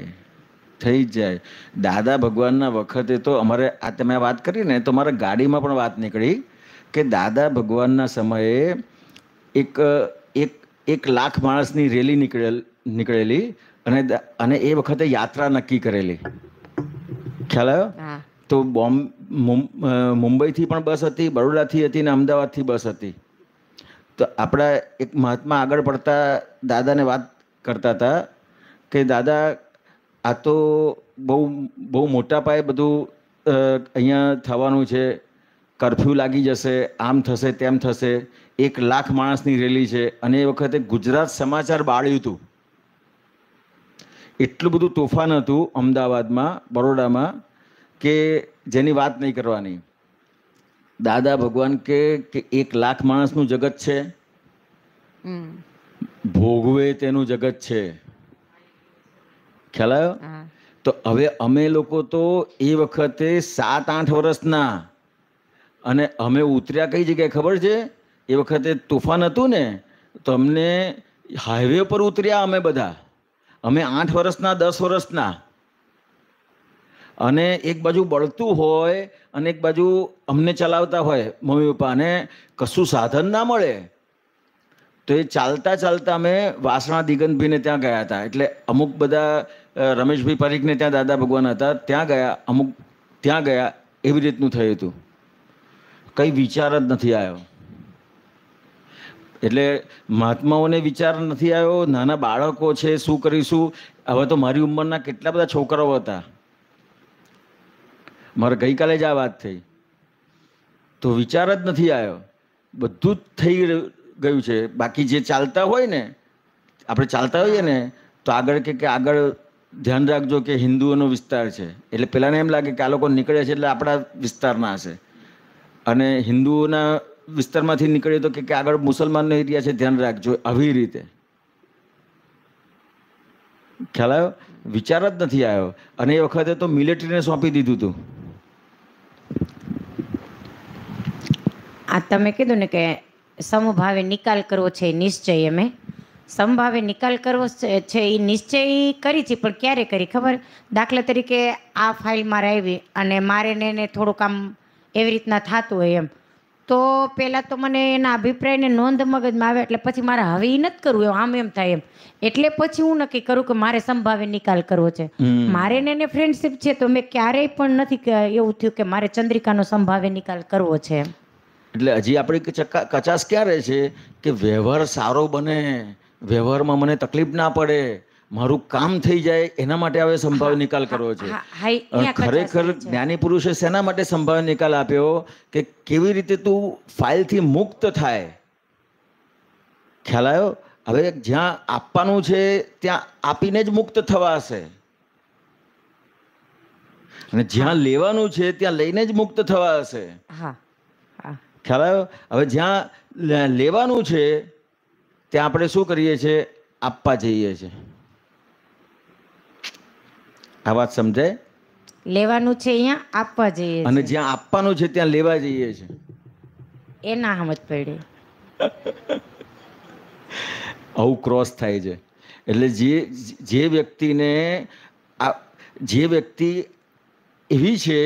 થઈ જાય દાદા ભગવાનના વખતે તો અમારે આ તમે વાત કરી ને તો મારા ગાડીમાં પણ વાત નીકળી કે દાદા ભગવાનના સમયે એક એક એક લાખ માણસની રેલી નીકળેલ નીકળેલી અને અને એ વખતે યાત્રા નક્કી કરેલી ખ્યાલ આવ્યો તો બોમ્બ મુંબઈથી પણ બસ હતી બરોડાથી હતી ને અમદાવાદથી બસ હતી તો આપણા એક મહાત્મા આગળ પડતા દાદાને વાત કરતા હતા કે દાદા આ તો બહુ બહુ મોટા પાયે બધું અહીંયા થવાનું છે કરફ્યુ લાગી જશે આમ થશે તેમ થશે એક લાખ માણસની રેલી છે અને એ વખતે ગુજરાત સમાચાર બાળ્યું હતું એટલું બધું તોફાન હતું અમદાવાદમાં બરોડામાં કે જેની વાત નહીં કરવાની દાદા ભગવાન કે એક લાખ માણસનું જગત છે ભોગવે તેનું જગત છે ખ્યાલ આવ્યો તો હવે અમે લોકો તો એ વખતે સાત આઠ વર્ષના અને અમે ઉતર્યા કઈ જગ્યાએ ખબર છે એ વખતે તોફાન હતું ને તો અમને હાઈવે પર ઉતર્યા અમે બધા અમે આઠ વર્ષના દસ વર્ષના અને એક બાજુ બળતું હોય અને એક બાજુ અમને ચલાવતા હોય મમ્મી પપ્પાને કશું સાધન ના મળે તો એ ચાલતા ચાલતા અમે વાસણા દિગંતભાઈને ત્યાં ગયા હતા એટલે અમુક બધા રમેશભાઈ પરીખને ત્યાં દાદા ભગવાન હતા ત્યાં ગયા અમુક ત્યાં ગયા એવી રીતનું થયું હતું કંઈ વિચાર જ નથી આવ્યો એટલે મહાત્માઓને વિચાર નથી આવ્યો નાના બાળકો છે શું કરીશું હવે તો મારી ઉંમરના કેટલા બધા છોકરાઓ હતા મારે ગઈકાલે જ આ વાત થઈ તો વિચાર જ નથી આવ્યો બધું જ થઈ ગયું છે બાકી જે ચાલતા હોય ને આપણે ચાલતા હોઈએ ને તો આગળ કે આગળ ધ્યાન રાખજો કે હિન્દુઓનો વિસ્તાર છે એટલે પહેલાંને એમ લાગે કે આ લોકો નીકળે છે એટલે આપણા વિસ્તારના હશે અને હિન્દુઓના વિસ્તારમાંથી નીકળીએ તો કે આગળ મુસલમાન એરિયા છે ધ્યાન રાખજો આવી રીતે ખ્યાલ આવ્યો વિચાર જ નથી આવ્યો અને એ વખતે તો મિલિટરીને સોંપી દીધું હતું આ તમે કીધું ને કે સમભાવે નિકાલ કરવો છે નિશ્ચય અમે સમભાવે નિકાલ કરવો છે એ નિશ્ચય કરી છે પણ ક્યારે કરી ખબર દાખલા તરીકે આ ફાઇલ મારે આવી અને મારે ને થોડુંક આમ એવી રીતના થતું હોય એમ તો પહેલાં તો મને એના અભિપ્રાયને નોંધ મગજમાં આવે એટલે પછી મારે હવે એ નથી કરવું આમ એમ થાય એમ એટલે પછી હું નક્કી કરું કે મારે સંભાવે નિકાલ કરવો છે મારે ને એને ફ્રેન્ડશીપ છે તો મેં ક્યારેય પણ નથી એવું થયું કે મારે ચંદ્રિકાનો સંભાવે નિકાલ કરવો છે એટલે હજી આપણી કચાસ ક્યારે છે કે વ્યવહાર સારો બને વ્યવહારમાં મને તકલીફ ના પડે મારું કામ થઈ જાય એના માટે હવે સંભાવ નિકાલ કરવો છે ખરેખર જ્ઞાની પુરુષે શેના માટે સંભાવ્ય નિકાલ આપ્યો કે કેવી રીતે તું ફાઇલથી મુક્ત થાય ખ્યાલ આવ્યો હવે જ્યાં આપવાનું છે ત્યાં આપીને જ મુક્ત થવા હશે અને જ્યાં લેવાનું છે ત્યાં લઈને જ મુક્ત થવા હશે ખ્યાલ આવ્યો હવે જ્યાં લેવાનું છે ત્યાં આપણે શું કરીએ છીએ આપવા જઈએ છીએ આ વાત સમજાય લેવાનું છે અહીંયા આપવા જઈએ અને જ્યાં આપવાનું છે ત્યાં લેવા જઈએ છે એ ના સમજ પડે આવું ક્રોસ થાય છે એટલે જે જે વ્યક્તિને આ જે વ્યક્તિ એવી છે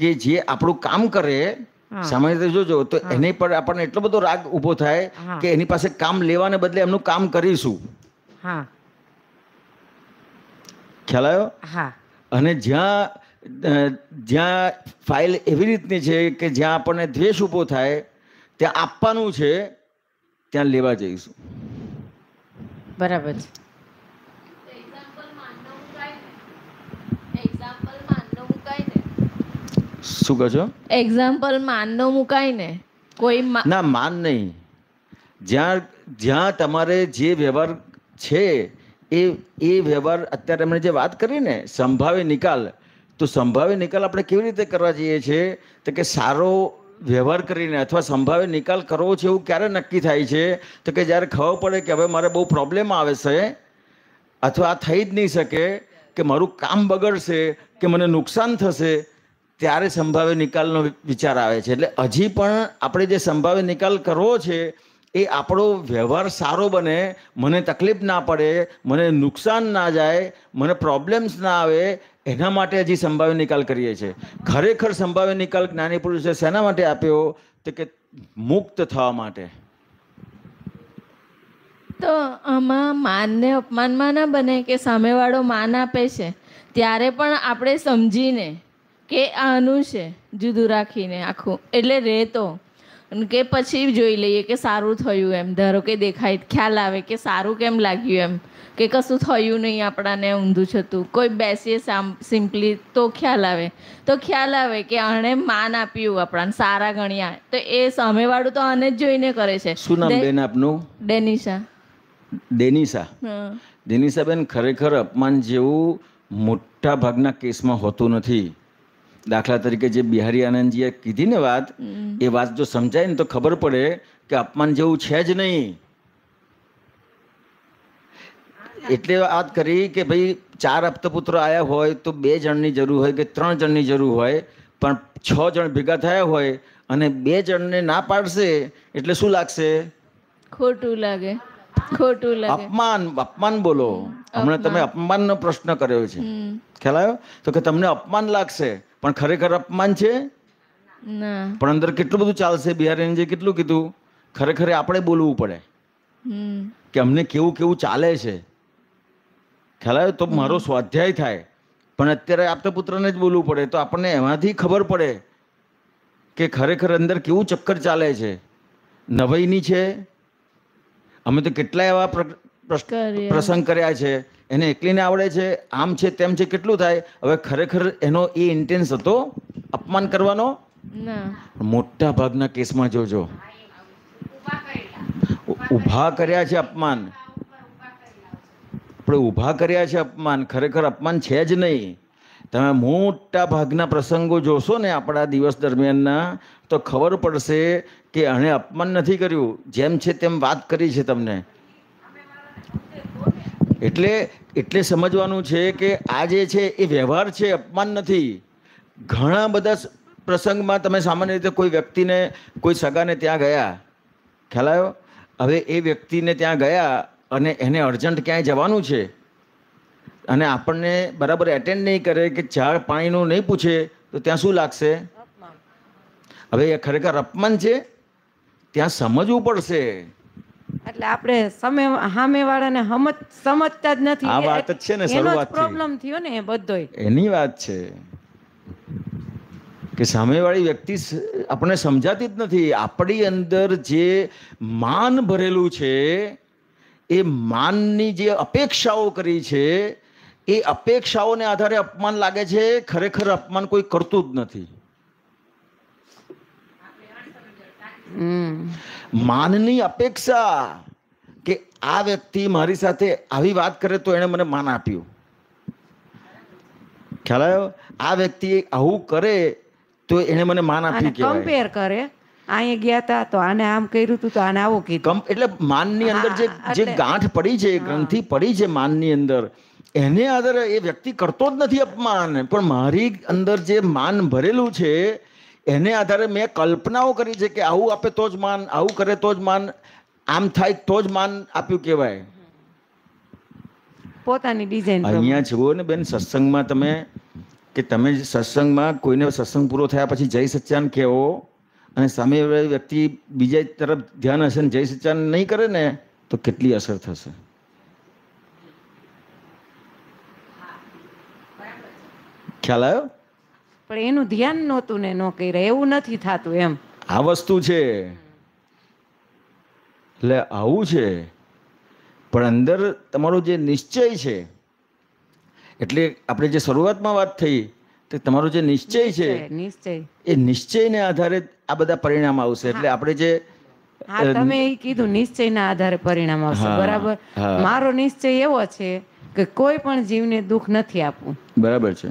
કે જે આપણું કામ કરે સામાન્ય રીતે જોજો તો એની પર આપણને એટલો બધો રાગ ઊભો થાય કે એની પાસે કામ લેવાને બદલે એમનું કામ કરીશું હા ખ્યાલ આવ્યો હા અને જ્યાં જ્યાં ફાઇલ એવી રીતની છે કે જ્યાં આપણને દ્વેષ ઊભો થાય ત્યાં આપવાનું છે ત્યાં લેવા જઈશું બરાબર છે શું કહો છો એક્ઝામ્પલ માનનો મુકાય ને કોઈ ના માન નહીં જ્યાં જ્યાં તમારે જે વ્યવહાર છે એ એ વ્યવહાર અત્યારે એમણે જે વાત કરી ને સંભાવે નિકાલ તો સંભાવે નિકાલ આપણે કેવી રીતે કરવા જઈએ છીએ તો કે સારો વ્યવહાર કરીને અથવા સંભાવે નિકાલ કરવો છે એવું ક્યારે નક્કી થાય છે તો કે જ્યારે ખબર પડે કે હવે મારે બહુ પ્રોબ્લેમ આવે છે અથવા આ થઈ જ નહીં શકે કે મારું કામ બગડશે કે મને નુકસાન થશે ત્યારે સંભાવે નિકાલનો વિચાર આવે છે એટલે હજી પણ આપણે જે સંભાવે નિકાલ કરવો છે એ આપણો વ્યવહાર સારો બને મને તકલીફ ના પડે મને નુકસાન ના જાય મને પ્રોબ્લેમ્સ ના આવે એના માટે હજી સંભાવ્ય નિકાલ કરીએ છીએ ખરેખર સંભાવ્ય નિકાલ જ્ઞાની પુરુષે શેના માટે આપ્યો તો કે મુક્ત થવા માટે તો આમાં માનને અપમાનમાં ના બને કે સામેવાળો માન આપે છે ત્યારે પણ આપણે સમજીને કે આનું છે જુદું રાખીને આખું એટલે રહેતો કે પછી જોઈ લઈએ કે સારું થયું એમ ધારો કે દેખાય ખ્યાલ આવે કે સારું કેમ લાગ્યું એમ કે કશું થયું નહીં આપણાને ઊંધું છતું કોઈ બેસીએ સામ સિમ્પલી તો ખ્યાલ આવે તો ખ્યાલ આવે કે આણે માન આપ્યું આપણાને સારા ગણ્યા તો એ સામેવાળું તો આને જ જોઈને કરે છે શું નામ બેન આપનું ડેનિશા ડેનિશા ડેનિશા બેન ખરેખર અપમાન જેવું મોટા ભાગના કેસમાં હોતું નથી દાખલા તરીકે જે બિહારી આનંદજીએ કીધી ને વાત એ વાત જો સમજાય ને તો ખબર પડે કે અપમાન જેવું છે જ નહીં એટલે વાત કરી કે ભાઈ ચાર અપ્તપુત્ર આવ્યા હોય તો બે જણની જરૂર હોય કે ત્રણ જણની જરૂર હોય પણ છ જણ ભેગા થયા હોય અને બે જણને ના પાડશે એટલે શું લાગશે ખોટું લાગે ખોટું લાગે અપમાન અપમાન બોલો હમણાં તમે અપમાનનો પ્રશ્ન કર્યો છે ખ્યાલ આવ્યો તો કે તમને અપમાન લાગશે પણ ખરેખર અપમાન છે પણ અંદર કેટલું બધું ચાલશે બિહારીને જે કેટલું કીધું ખરેખર આપણે બોલવું પડે કે અમને કેવું કેવું ચાલે છે ખ્યાલ આવ્યો તો મારો સ્વાધ્યાય થાય પણ અત્યારે આપતા પુત્રને જ બોલવું પડે તો આપણને એમાંથી ખબર પડે કે ખરેખર અંદર કેવું ચક્કર ચાલે છે નવાઈની છે અમે તો કેટલા એવા પ્રસંગ કર્યા છે એને એકલીને આવડે છે આમ છે તેમ છે કેટલું થાય હવે ખરેખર એનો એ ઇન્ટેન્સ હતો અપમાન કરવાનો મોટા ભાગના કેસમાં જોજો ઊભા કર્યા છે અપમાન આપણે ઉભા કર્યા છે અપમાન ખરેખર અપમાન છે જ નહીં તમે મોટા ભાગના પ્રસંગો જોશો ને આપણા દિવસ દરમિયાનના તો ખબર પડશે કે એણે અપમાન નથી કર્યું જેમ છે તેમ વાત કરી છે તમને એટલે એટલે સમજવાનું છે કે આ જે છે એ વ્યવહાર છે અપમાન નથી ઘણા બધા પ્રસંગમાં તમે સામાન્ય રીતે કોઈ વ્યક્તિને કોઈ સગાને ત્યાં ગયા ખ્યાલ આવ્યો હવે એ વ્યક્તિને ત્યાં ગયા અને એને અર્જન્ટ ક્યાંય જવાનું છે અને આપણને બરાબર એટેન્ડ નહીં કરે કે ચા પાણીનું નહીં પૂછે તો ત્યાં શું લાગશે હવે એ ખરેખર અપમાન છે ત્યાં સમજવું પડશે એટલે આપણે સમય સામેવાળાને સમજ સમજતા જ નથી આ વાત છે ને શરૂઆત પ્રોબ્લેમ થયો ને એ બધોય એની વાત છે કે સામેવાળી વ્યક્તિ આપણને સમજાતી જ નથી આપણી અંદર જે માન ભરેલું છે એ માનની જે અપેક્ષાઓ કરી છે એ અપેક્ષાઓને આધારે અપમાન લાગે છે ખરેખર અપમાન કોઈ કરતું જ નથી માનની અપેક્ષા કે આ વ્યક્તિ મારી સાથે આવી વાત કરે તો એણે મને માન આપ્યું ખ્યાલ આવ્યો આ વ્યક્તિ આવું કરે તો એણે મને માન આપ્યું કે કમ્પેર કરે અહીંયા ગયા હતા તો આને આમ કર્યું હતું તો આને આવું કીધું એટલે માનની અંદર જે જે ગાંઠ પડી છે ગ્રંથિ પડી છે માનની અંદર એને આધારે એ વ્યક્તિ કરતો જ નથી અપમાન પણ મારી અંદર જે માન ભરેલું છે એને આધારે મેં કલ્પનાઓ કરી છે કે આવું આપે તો જ માન આવું કરે તો જ માન આમ થાય તો જ માન આપ્યું કહેવાય પોતાની ડિઝાઇન અહીંયા જુઓ ને બેન સત્સંગમાં તમે કે તમે સત્સંગમાં કોઈને સત્સંગ પૂરો થયા પછી જય સચ્ચાન કહેવો અને સામે વ્યક્તિ બીજા તરફ ધ્યાન હશે ને જય સચ્ચાન નહીં કરે ને તો કેટલી અસર થશે ખ્યાલ આવ્યો પણ એનું ધ્યાન નહોતું ને ન કર્યા એવું નથી થતું એમ આ વસ્તુ છે એટલે આવું છે પણ અંદર તમારો જે નિશ્ચય છે એટલે આપણે જે શરૂઆતમાં વાત થઈ તે તમારો જે નિશ્ચય છે નિશ્ચય એ નિશ્ચયને આધારે આ બધા પરિણામ આવશે એટલે આપણે જે તમે એ કીધું નિશ્ચયના આધારે પરિણામ આવશે બરાબર મારો નિશ્ચય એવો છે કે કોઈ પણ જીવને દુઃખ નથી આપવું બરાબર છે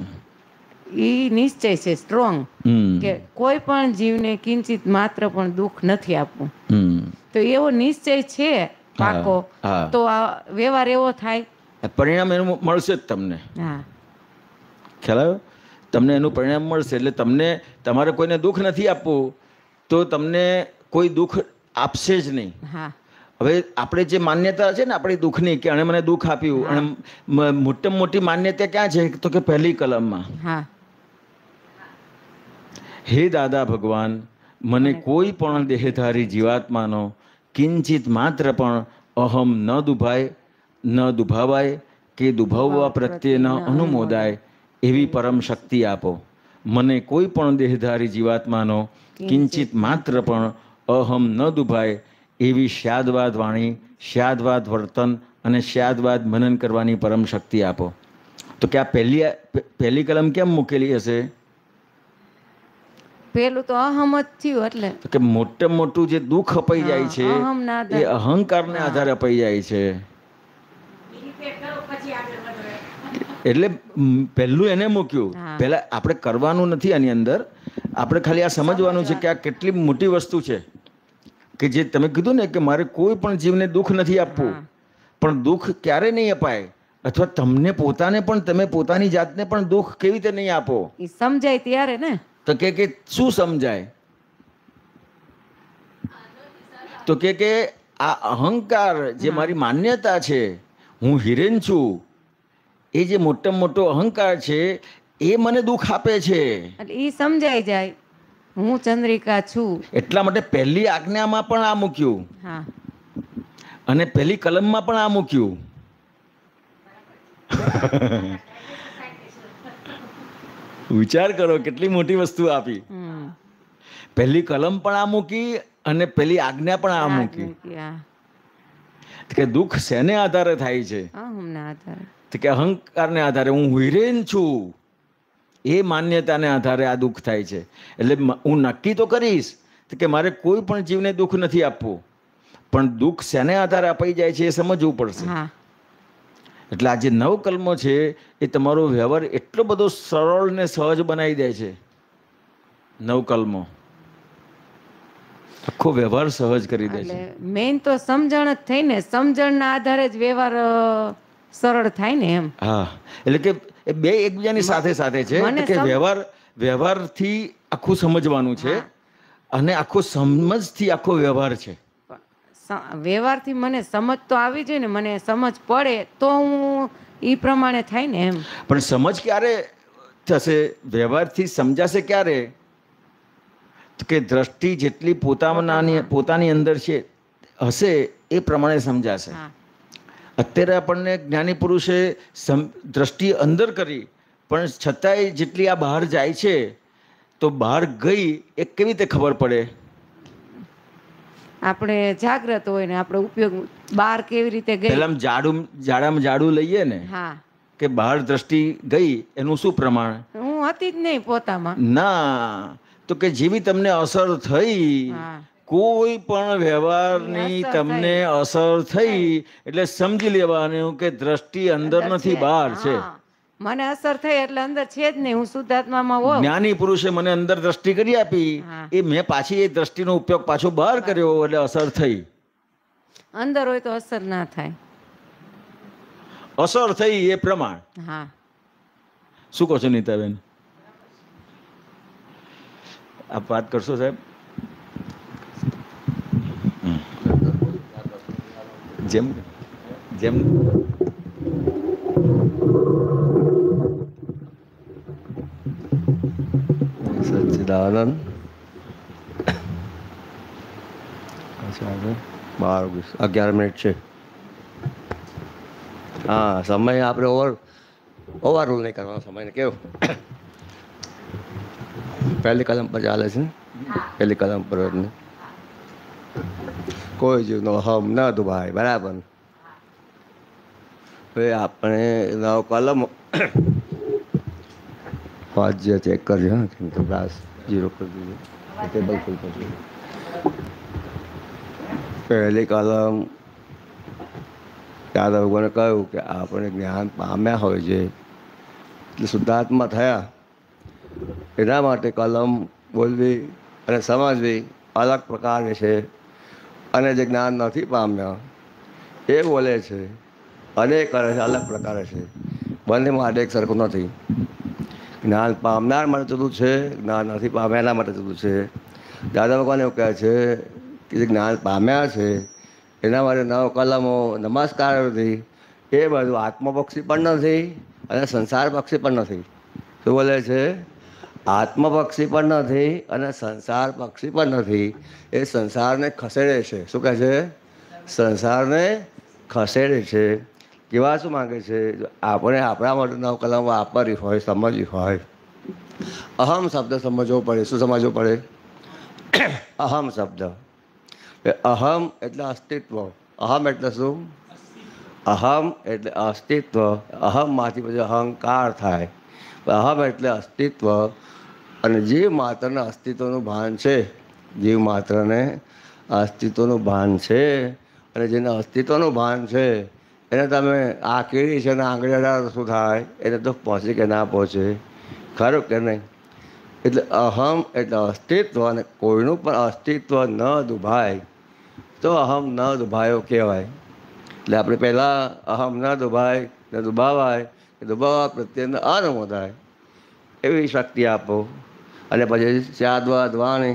એ નિશ્ચય છે સ્ટ્રોંગ કે કોઈ પણ જીવને કિંચિત માત્ર પણ દુઃખ નથી આપવું તો એવો નિશ્ચય છે પાકો તો આ વ્યવહાર એવો થાય પરિણામ એનું મળશે જ તમને ખ્યાલ તમને એનું પરિણામ મળશે એટલે તમને તમારે કોઈને દુઃખ નથી આપવું તો તમને કોઈ દુઃખ આપશે જ નહીં હવે આપણે જે માન્યતા છે ને આપણી દુઃખની કે એણે મને દુઃખ આપ્યું અને મોટામાં મોટી માન્યતા ક્યાં છે તો કે પહેલી કલમમાં હે દાદા ભગવાન મને કોઈ પણ દેહધારી જીવાત્માનો કિંચિત માત્ર પણ અહમ ન દુભાય ન દુભાવાય કે દુભાવવા પ્રત્યે ન અનુમોદાય એવી પરમ શક્તિ આપો મને કોઈ પણ દેહધારી જીવાત્માનો કિંચિત માત્ર પણ અહમ ન દુભાય એવી શ્યાદવાદ વાણી શ્યાદવાદ વર્તન અને શ્યાદવાદ મનન કરવાની પરમ શક્તિ આપો તો કે આ પહેલી પહેલી કલમ કેમ મૂકેલી હશે પેલું તો અહમ જ થયું એટલે કે મોટે મોટું જે દુઃખ અપાઈ જાય છે એ અહંકારને આધારે અપાઈ જાય છે એટલે પહેલું એને મૂક્યું પહેલા આપણે કરવાનું નથી આની અંદર આપણે ખાલી આ સમજવાનું છે કે આ કેટલી મોટી વસ્તુ છે કે જે તમે કીધું ને કે મારે કોઈ પણ જીવને દુઃખ નથી આપવું પણ દુઃખ ક્યારે નહીં અપાય અથવા તમને પોતાને પણ તમે પોતાની જાતને પણ દુઃખ કેવી રીતે નહીં આપો સમજાય ત્યારે ને તો કે કે શું સમજાય તો કે કે આ અહંકાર જે મારી માન્યતા છે હું હિરેન છું એ જે મોટો મોટો અહંકાર છે એ મને દુઃખ આપે છે એટલે એ સમજાઈ જાય હું ચંદ્રિકા છું એટલા માટે પહેલી આજ્ઞામાં પણ આ મૂક્યું અને પહેલી કલમમાં પણ આ મૂક્યું વિચાર કરો કેટલી મોટી વસ્તુ આપી પહેલી કલમ પણ આ મૂકી અને પહેલી આજ્ઞા પણ આ મૂકી કે દુઃખ શેને આધારે થાય છે કે અહંકારને આધારે હું હિરેન છું એ માન્યતાને આધારે આ દુઃખ થાય છે એટલે હું નક્કી તો કરીશ કે મારે કોઈ પણ જીવને દુઃખ નથી આપવું પણ દુઃખ શેને આધારે અપાઈ જાય છે એ સમજવું પડશે એટલે આ જે નવ કલમો છે એ તમારો વ્યવહાર એટલો બધો સરળ ને સહજ બનાવી દે છે નવ કલમો આખો વ્યવહાર સહજ કરી દે છે મેઇન તો સમજણ જ થઈને ને સમજણના આધારે જ વ્યવહાર સરળ થાય ને એમ હા એટલે કે એ બે એકબીજાની સાથે સાથે છે કે વ્યવહાર વ્યવહારથી આખું સમજવાનું છે અને આખો સમજથી આખો વ્યવહાર છે વ્યવહારથી મને સમજ તો આવી જોઈએ ને મને સમજ પડે તો હું એ પ્રમાણે થાય ને એમ પણ સમજ ક્યારે થશે વ્યવહારથી સમજાશે ક્યારે કે દ્રષ્ટિ જેટલી પોતાની પોતાની અંદર છે હશે એ પ્રમાણે સમજાશે અત્યારે આપણને જ્ઞાની પુરુષે દ્રષ્ટિ અંદર કરી પણ છતાંય જેટલી આ બહાર જાય છે તો બહાર ગઈ એ કેવી રીતે ખબર પડે આપણે જાગ્રત હોય ને આપણે ઉપયોગ બહાર કેવી રીતે ગઈ પેલા જાડું જાડામાં જાડું લઈએ ને હા કે બહાર દ્રષ્ટિ ગઈ એનું શું પ્રમાણ હું હતી જ નહીં પોતામાં ના તો કે જેવી તમને અસર થઈ કોઈ પણ વ્યવહારની તમને અસર થઈ એટલે સમજી લેવાનું કે દ્રષ્ટિ અંદર નથી બહાર છે મને અસર થઈ એટલે અંદર છે જ નહીં હું શુદ્ધાત્મામાં હોઉં જ્ઞાની પુરુષે મને અંદર દ્રષ્ટિ કરી આપી એ મેં પાછી એ દ્રષ્ટિનો ઉપયોગ પાછો બહાર કર્યો એટલે અસર થઈ અંદર હોય તો અસર ના થાય અસર થઈ એ પ્રમાણ હા શું કહો છો નીતાબેન આપ વાત કરશો સાહેબ જેમ જેમ સદાનંદ બાર ઓગણીસ અગિયાર મિનિટ છે હા સમય આપણે ઓવર ઓવર રૂલ નહીં કરવાનો સમયને કેવું પહેલી કલમ પર ચાલે છે પહેલી કલમ પર કોઈ જીવનો હમ ન દુભાય બરાબર આપણે નવ કલમ વાજ્ય ચેક કરજો હા जीरो कर दीजिए टेबल फुल कर दीजिए પહેલી કલમ ત્યારે ભગવાને કહ્યું કે આપણે જ્ઞાન પામ્યા હોય છે એટલે શુદ્ધાત્મા થયા એના માટે કલમ બોલવી અને સમજવી અલગ પ્રકારની છે અને જે જ્ઞાન નથી પામ્યા એ બોલે છે અને કરે છે અલગ પ્રકારે છે બંનેમાં એક સરખું નથી જ્ઞાન પામનાર માટે જરૂર છે જ્ઞાન નથી પામ્યાના માટે જરૂર છે દાદા ભગવાન એવું કહે છે કે જે જ્ઞાન પામ્યા છે એના માટે નવ કલમો નમસ્કાર નથી એ બધું આત્મપક્ષી પણ નથી અને સંસાર પક્ષી પણ નથી શું બોલે છે આત્મપક્ષી પણ નથી અને સંસાર પક્ષી પણ નથી એ સંસારને ખસેડે છે શું કહે છે સંસારને ખસેડે છે કેવા શું માગે છે આપણે આપણા માટે નવ કલમ વાપરી હોય સમજવી હોય અહમ શબ્દ સમજવો પડે શું સમજવો પડે અહમ શબ્દ અહમ એટલે અસ્તિત્વ અહમ એટલે શું અહમ એટલે અસ્તિત્વ અહમમાંથી પછી અહંકાર થાય અહમ એટલે અસ્તિત્વ અને જીવ માત્રને અસ્તિત્વનું ભાન છે જીવ માત્રને અસ્તિત્વનું ભાન છે અને જેને અસ્તિત્વનું ભાન છે એને તમે આ કેરી છે ને આંગળીડા શું થાય એને દુઃખ પહોંચે કે ના પહોંચે ખરું કે નહીં એટલે અહમ એટલે અસ્તિત્વ અને કોઈનું પણ અસ્તિત્વ ન દુભાય તો અહમ ન દુભાયો કહેવાય એટલે આપણે પહેલાં અહમ ન દુભાય ન દુભાવાય એ દુભાવા પ્રત્યેને અનુમોદાય એવી શક્તિ આપો અને પછી સ્યાદવાદ વાણી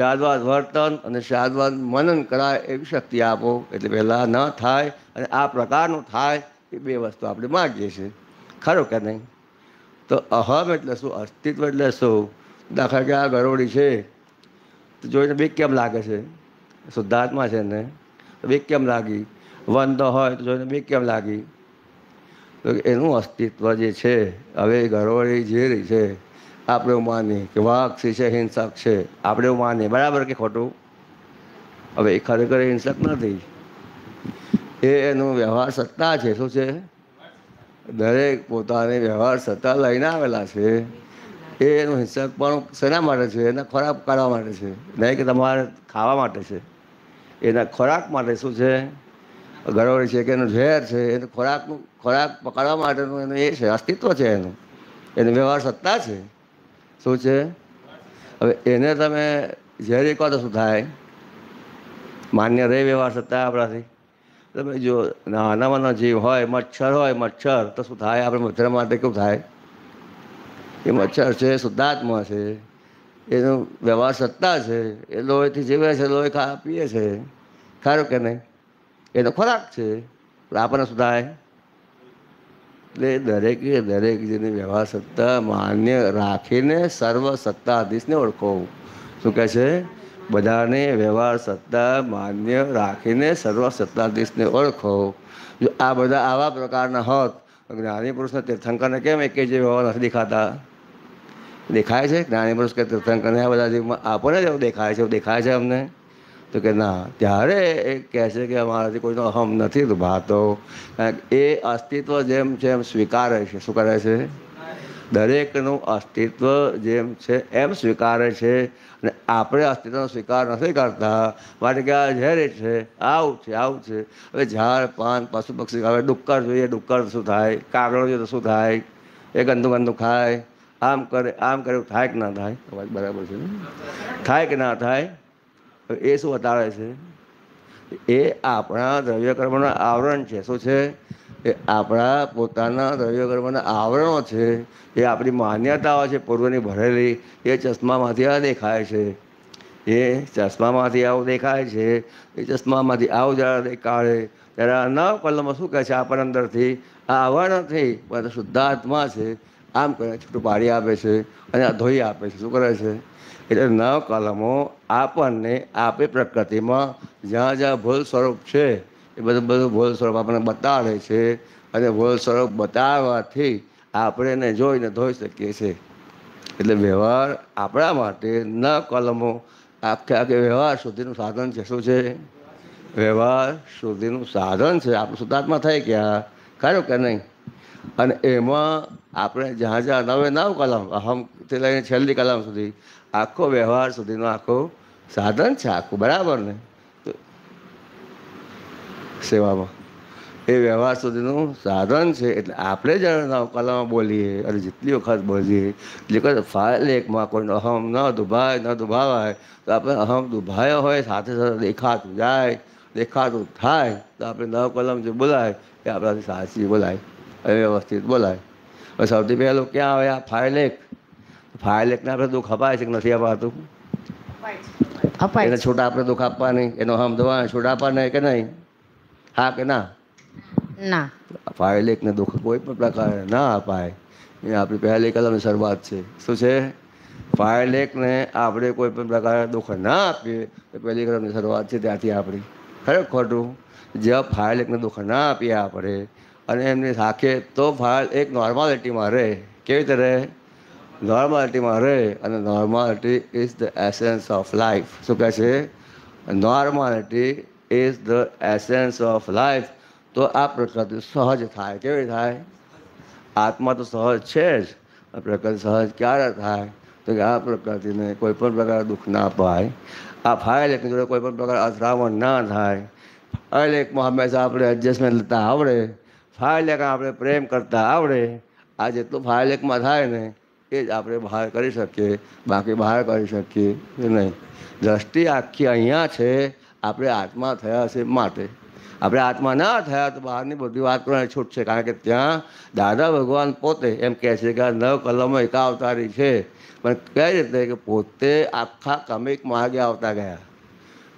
સ્યાદવાદ વર્તન અને સ્યાદવાદ મનન કરાય એવી શક્તિ આપો એટલે પહેલાં ન થાય અને આ પ્રકારનું થાય એ બે વસ્તુ આપણે માગીએ છીએ ખરું કે નહીં તો અહમ એટલે શું અસ્તિત્વ એટલે શું દાખલા કે આ ગરોળી છે તો જોઈને બે કેમ લાગે છે શુદ્ધાત્મા છે ને બે કેમ લાગી વંદો હોય તો જોઈને બે કેમ લાગી તો એનું અસ્તિત્વ જે છે હવે ગરોળી જે રહી છે આપણે એવું માનીએ કે વાક્ષી છે હિંસક છે આપણે એવું માનીએ બરાબર કે ખોટું હવે એ ખરેખર હિંસક નથી એનો વ્યવહાર સત્તા છે શું છે દરેક પોતાની વ્યવહાર સત્તા લઈને આવેલા છે એ એનું હિંસક પણ શેના માટે છે એના ખોરાક કાઢવા માટે છે નહીં કે તમારે ખાવા માટે છે એના ખોરાક માટે શું છે ગરોળી છે કે એનું ઝેર છે એનું ખોરાકનું ખોરાક પકડવા માટેનું એનું એ છે અસ્તિત્વ છે એનું એનો વ્યવહાર સત્તા છે શું છે હવે એને તમે ઝેરી કહો તો શું થાય માન્ય રહે વ્યવહાર સત્તા આપણાથી તમે જો નાનામાં જીવ હોય મચ્છર હોય મચ્છર તો શું થાય આપણે મચ્છર માટે કેવું થાય એ મચ્છર છે શુદ્ધાત્મા છે એનો વ્યવહાર સત્તા છે એ લોહીથી જીવે છે લોહી ખા પીએ છે ખરું કે નહીં એનો ખોરાક છે આપણને શું થાય એટલે દરેકે દરેક જેની વ્યવહાર સત્તા માન્ય રાખીને સર્વ સત્તાધીશને ઓળખો શું કહે છે બધાને વ્યવહાર સત્તા માન્ય રાખીને સર્વ સત્તાધીશને ઓળખો જો આ બધા આવા પ્રકારના હોત જ્ઞાની પુરુષના તીર્થંકરને કેમ એક જે વ્યવહાર નથી દેખાતા દેખાય છે જ્ઞાની પુરુષ કે તીર્થંકરને આ બધા જીવમાં આપણને જ દેખાય છે એવું દેખાય છે અમને તો કે ના ત્યારે એ કહે છે કે અમારાથી કોઈનો અહમ નથી ભાતો કારણ કે એ અસ્તિત્વ જેમ છે એમ સ્વીકારે છે શું કરે છે દરેકનું અસ્તિત્વ જેમ છે એમ સ્વીકારે છે ને આપણે અસ્તિત્વનો સ્વીકાર નથી કરતા માટે કે આ ઝેરી છે આવું છે આવું છે હવે ઝાડ પાન પશુ પક્ષી હવે ડુક્કર જોઈએ ડુક્કર શું થાય કાગળો જોઈએ તો શું થાય એ ગંદુ ગંદુ ખાય આમ કરે આમ કરે થાય કે ના થાય અવાજ બરાબર છે થાય કે ના થાય એ શું બતાવે છે એ આપણા દ્રવ્યકર્મનું આવરણ છે શું છે એ આપણા પોતાના દ્રવ્યકર્મના આવરણો છે એ આપણી માન્યતાઓ છે પૂર્વની ભરેલી એ ચશ્મામાંથી આ દેખાય છે એ ચશ્મામાંથી આવું દેખાય છે એ ચશ્મામાંથી આવું જ્યારે દેખાડે ત્યારે આ નવ કલમમાં શું કહે છે આપણ અંદરથી આ આવરણ નથી પણ આત્મા છે આમ કરે છૂટું પાડી આપે છે અને આ ધોઈ આપે છે શું કરે છે એટલે નવ કલમો આપણને આપે પ્રકૃતિમાં જ્યાં જ્યાં ભૂલ સ્વરૂપ છે એ બધું બધું ભોલ સ્વરૂપ આપણને બતાડે છે અને ભોલ સ્વરૂપ બતાવવાથી આપણે એને જોઈને ધોઈ શકીએ છીએ એટલે વ્યવહાર આપણા માટે ન કલમો આખે આખે વ્યવહાર સુધીનું સાધન છે શું છે વ્યવહાર સુધીનું સાધન છે આપણે સુધાત્મા થઈ ગયા ખરું કે નહીં અને એમાં આપણે જ્યાં જ્યાં નવે નવ કલમ અહમથી લઈને છેલ્લી કલમ સુધી આખો વ્યવહાર સુધીનો આખો સાધન છે આખું બરાબર ને સેવામાં એ વ્યવહાર સુધીનું સાધન છે એટલે આપણે જ્યારે કલામાં બોલીએ અને જેટલી વખત બોલીએ એટલી વખત ફાઇલ એકમાં કોઈનો અહમ ન દુભાય ન દુભાવાય તો આપણે અહમ દુભાયો હોય સાથે સાથે દેખાતું જાય દેખાતું થાય તો આપણે નવ કલમ જે બોલાય એ આપણાથી સાચી બોલાય એ વ્યવસ્થિત બોલાય હવે સૌથી પહેલું ક્યાં આવે આ ફાઇલ એક ફાઇલ એકને આપણે દુઃખ અપાય છે કે નથી અપાતું એને છૂટ આપણે દુઃખ આપવાની એનો હમ દવા છૂટ આપવાને કે નહીં હા કે ના ના અપાય લેખને દુઃખ કોઈ પણ પ્રકારે ના અપાય એ આપણી પહેલી કલમની શરૂઆત છે શું છે ફાયલેકને આપણે કોઈ પણ પ્રકારે દુઃખ ના આપીએ તો પહેલી કલમની શરૂઆત છે ત્યાંથી આપણી ખરેખર ખોટું જ્યાં ફાયલેકને દુઃખ ના આપીએ આપણે અને એમને રાખીએ તો ફાયલ એક નોર્માલિટીમાં રહે કેવી રીતે રહે નોર્માલિટીમાં રહે અને normality is the essence of life શું કહે છે normality is the essence of life तो आप प्रकट सहज થાય જેવી થાય આત્મા તો સહજ છે જ આપ પ્રકળ સહજ કે આર થા તો કે આપ પ્રકળ તને કોઈ પણ બગ ડુખ ના હોય આ ફાયલે કે કોઈ પણ બગ અશ્રામણ ના થાય આલેક મહમેસા આપડે હજમ લેતા આવડે ફાયલે કે આપડે પ્રેમ કરતા આવડે આ જેટલું ફાયલેક માં થાય ને તે જ આપણે બહાર કરી શકે બાકી બહાર કરી શકે એ નહીં જસ્ટી આખી અહીંયા છે આપણે આત્મા થયા છે માટે આપણે આત્મા ના થયા તો બહારની બધી વાત કરવાની છૂટ છે કારણ કે ત્યાં દાદા ભગવાન પોતે એમ કહે છે કે આ નવ કલમો અવતારી છે પણ કઈ રીતે કે પોતે આખા ક્રમિક માર્ગે આવતા ગયા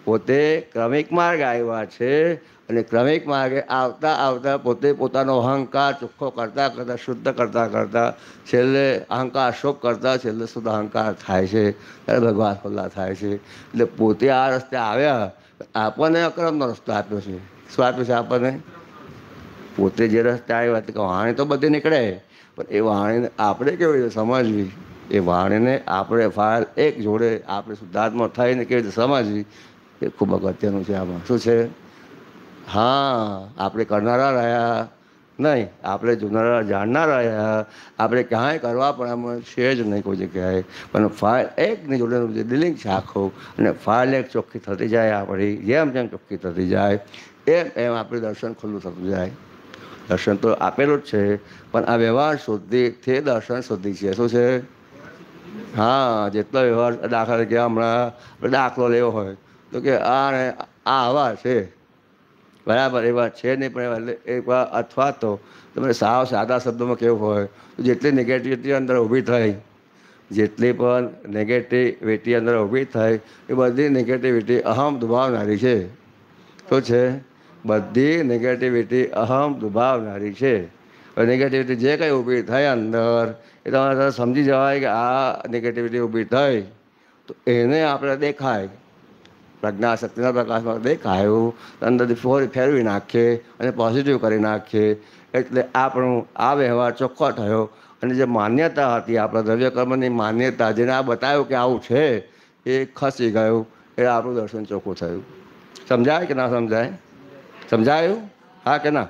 પોતે ક્રમિક માર્ગ આવ્યા છે અને ક્રમિક માર્ગે આવતા આવતા પોતે પોતાનો અહંકાર ચોખ્ખો કરતાં કરતાં શુદ્ધ કરતાં કરતાં છેલ્લે અહંકાર શોક કરતાં છેલ્લે શુદ્ધ અહંકાર થાય છે ત્યારે ભગવાન ખુલ્લા થાય છે એટલે પોતે આ રસ્તે આવ્યા આપણને અક્રમનો રસ્તો આપ્યો છે શું આપ્યો છે આપણને પોતે જે રસ્તે આવ્યા તે વાણી તો બધી નીકળે પણ એ વાણીને આપણે કેવી રીતે સમજવી એ વાણીને આપણે ફાળ એક જોડે આપણે શુદ્ધાત્મા થઈને કેવી રીતે સમજવી એ ખૂબ અગત્યનું છે આમાં શું છે હા આપણે કરનારા રહ્યા નહીં આપણે જુનારા જાણનારા આપણે ક્યાંય કરવા પણ અમે છે જ નહીં કોઈ જગ્યાએ પણ ફાઇલ એકની જોડે ડિલિંગ છે આખો અને ફાઇલ એક ચોખ્ખી થતી જાય આપણી જેમ જેમ ચોખ્ખી થતી જાય એમ એમ આપણે દર્શન ખુલ્લું થતું જાય દર્શન તો આપેલું જ છે પણ આ વ્યવહાર શુદ્ધિ તે દર્શન શુદ્ધિ છે શું છે હા જેટલો વ્યવહાર દાખલા કે હમણાં દાખલો લેવો હોય તો કે આ આ આવા છે બરાબર એવા છે નહીં પણ એવા એવા અથવા તો તમે સાવ સાદા શબ્દોમાં કેવું હોય તો જેટલી નેગેટિવિટી અંદર ઊભી થઈ જેટલી પણ નેગેટિવિટી અંદર ઊભી થઈ એ બધી નેગેટિવિટી અહમ દુભાવનારી છે તો છે બધી નેગેટિવિટી અહમ દુભાવનારી છે નેગેટિવિટી જે કંઈ ઊભી થાય અંદર એ તમારે સમજી જવાય કે આ નેગેટિવિટી ઊભી થઈ તો એને આપણે દેખાય પ્રજ્ઞાશક્તિના પ્રકાશમાં દેખાયું અંદરથી ફોરી ફેરવી નાખીએ અને પોઝિટિવ કરી નાખીએ એટલે આપણું આ વ્યવહાર ચોખ્ખો થયો અને જે માન્યતા હતી આપણા દ્રવ્યકર્મની માન્યતા જેને આ બતાવ્યું કે આવું છે એ ખસી ગયું એ આપણું દર્શન ચોખ્ખું થયું સમજાય કે ના સમજાય સમજાયું હા કે ના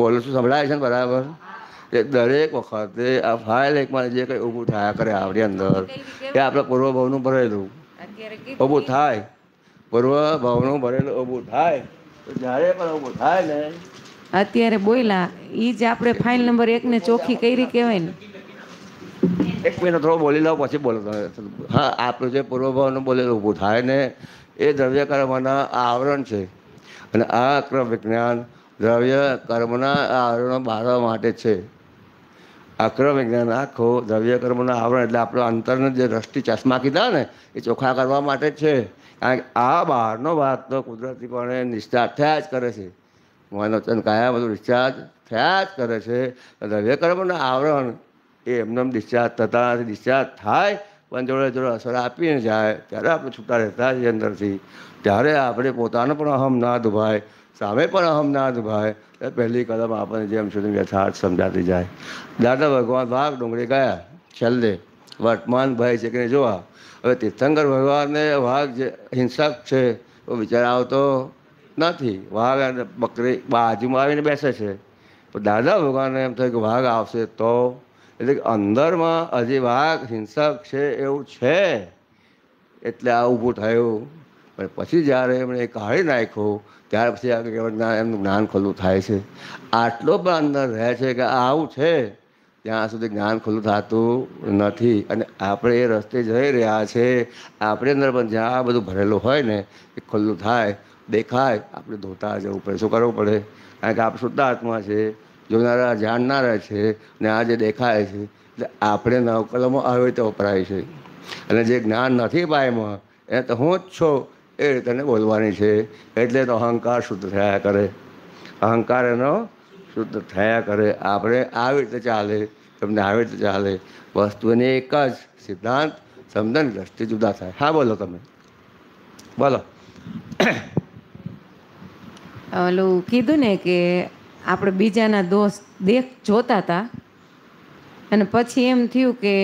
બોલું છું સંભળાય છે ને બરાબર એ દરેક વખતે આ ફાઇલ એકમાં જે કંઈ ઊભું થયા કરે આપણી અંદર એ આપણા પૂર્વભાવનું ભરેલું ઊભું થાય પૂર્વ ભાવનું ભરેલું ઊભું થાય તો જ્યારે પણ ઊભું થાય ને અત્યારે બોલ્યા એ જ આપણે ફાઇલ નંબર એકને ચોખ્ખી કરી કહેવાય ને એક મહિનો થોડો બોલી લઉં પછી બોલો હા આપણું જે પૂર્વભાવનો બોલેલું ઊભું થાય ને એ દ્રવ્ય કર્મના આવરણ છે અને આ ક્રમ વિજ્ઞાન દ્રવ્ય કર્મના આવરણો બારવા માટે છે અક્રમ વિજ્ઞાન આખો દ્રવ્ય કર્મના આવરણ એટલે આપણો અંતરને જે દ્રષ્ટિ ચશ્મા કીધા ને એ ચોખ્ખા કરવા માટે છે કારણ કે આ બહારનો ભાગ તો કુદરતીપણે ડિસ્ચાર્જ થયા જ કરે છે મનોચન કાયા બધું ડિસ્ચાર્જ થયા જ કરે છે દ્રવ્ય કર્મના આવરણ એ એમને ડિસ્ચાર્જ થતા નથી ડિસ્ચાર્જ થાય પણ જોડે જોડે અસર આપીને જાય ત્યારે આપણે છૂટા રહેતા જ અંદરથી ત્યારે આપણે પોતાનો પણ અહમ ના દુભાય સામે પણ અહમ ના દુભાય એ પહેલી કલમ આપણને જેમ સુધી યથાર્થ સમજાતી જાય દાદા ભગવાન વાઘ ડુંગળી ગયા છેલ્લે વર્તમાનભાઈ છે કે જોવા હવે તીર્થંકર ભગવાનને વાઘ જે હિંસક છે એ વિચાર આવતો નથી વાઘ અને બકરી બાજુમાં આવીને બેસે છે પણ દાદા ભગવાનને એમ થયું કે વાઘ આવશે તો એટલે કે અંદરમાં હજી વાઘ હિંસક છે એવું છે એટલે આ ઊભું થયું અને પછી જ્યારે એમણે કાઢી નાખ્યો ત્યાર પછી આ એમનું જ્ઞાન ખુલ્લું થાય છે આટલો પણ અંદર રહે છે કે આવું છે ત્યાં સુધી જ્ઞાન ખુલ્લું થતું નથી અને આપણે એ રસ્તે જઈ રહ્યા છે આપણી અંદર પણ જ્યાં બધું ભરેલું હોય ને એ ખુલ્લું થાય દેખાય આપણે ધોતા જવું પડે શું કરવું પડે કારણ કે આપણે શુદ્ધ આત્મા છે જોનારા જાણનારા છે ને આ જે દેખાય છે એટલે આપણે નવકલમો આવી રીતે વપરાય છે અને જે જ્ઞાન નથી પાયમાં એ તો હું જ છું એ રીતેને બોલવાની છે એટલે તો અહંકાર શુદ્ધ થયા કરે અહંકાર એનો શુદ્ધ થયા કરે આપણે આવી રીતે ચાલે તમને આવી રીતે ચાલે વસ્તુને એક જ સિદ્ધાંત સમજણ દ્રષ્ટિ જુદા થાય હા બોલો તમે બોલો ઓલું કીધું ને કે આપણે બીજાના દોષ દેખ જોતા હતા અને પછી એમ થયું કે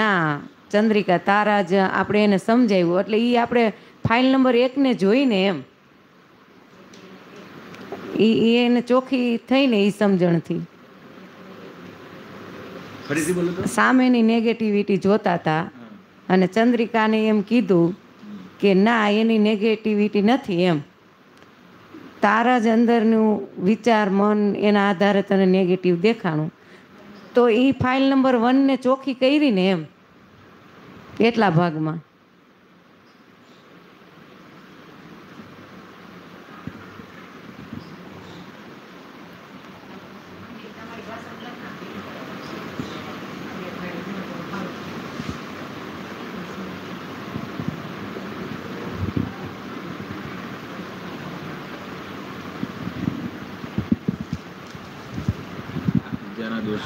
ના ચંદ્રિકા તારા જ આપણે એને સમજાવ્યું એટલે એ આપણે ફાઇલ નંબર એકને જોઈને એમ એ એને ચોખ્ખી થઈને એ સમજણથી સામેની નેગેટિવિટી જોતા હતા અને ચંદ્રિકાને એમ કીધું કે ના એની નેગેટિવિટી નથી એમ તારા જ અંદરનું વિચાર મન એના આધારે તને નેગેટિવ દેખાણું તો એ ફાઇલ નંબર વનને ચોખ્ખી કરીને એમ એટલા ભાગમાં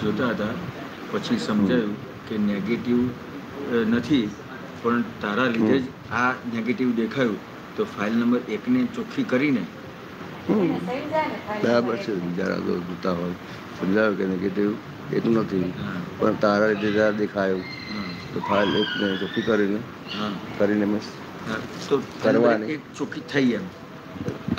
જોતા હતા પછી સમજાયું કે નેગેટિવ નથી પણ તારા લીધે જ આ નેગેટિવ દેખાયું તો ફાઇલ નંબર એકને ચોખ્ખી કરીને બરાબર છે જરા જોતા હોય સમજાયું કે નેગેટિવ એટલું નથી પણ તારા લીધે જરા દેખાયું તો ફાઇલ એકને ચોખ્ખી કરીને કરીને મસ્ત તો કરવાની ચોખ્ખી થઈ એમ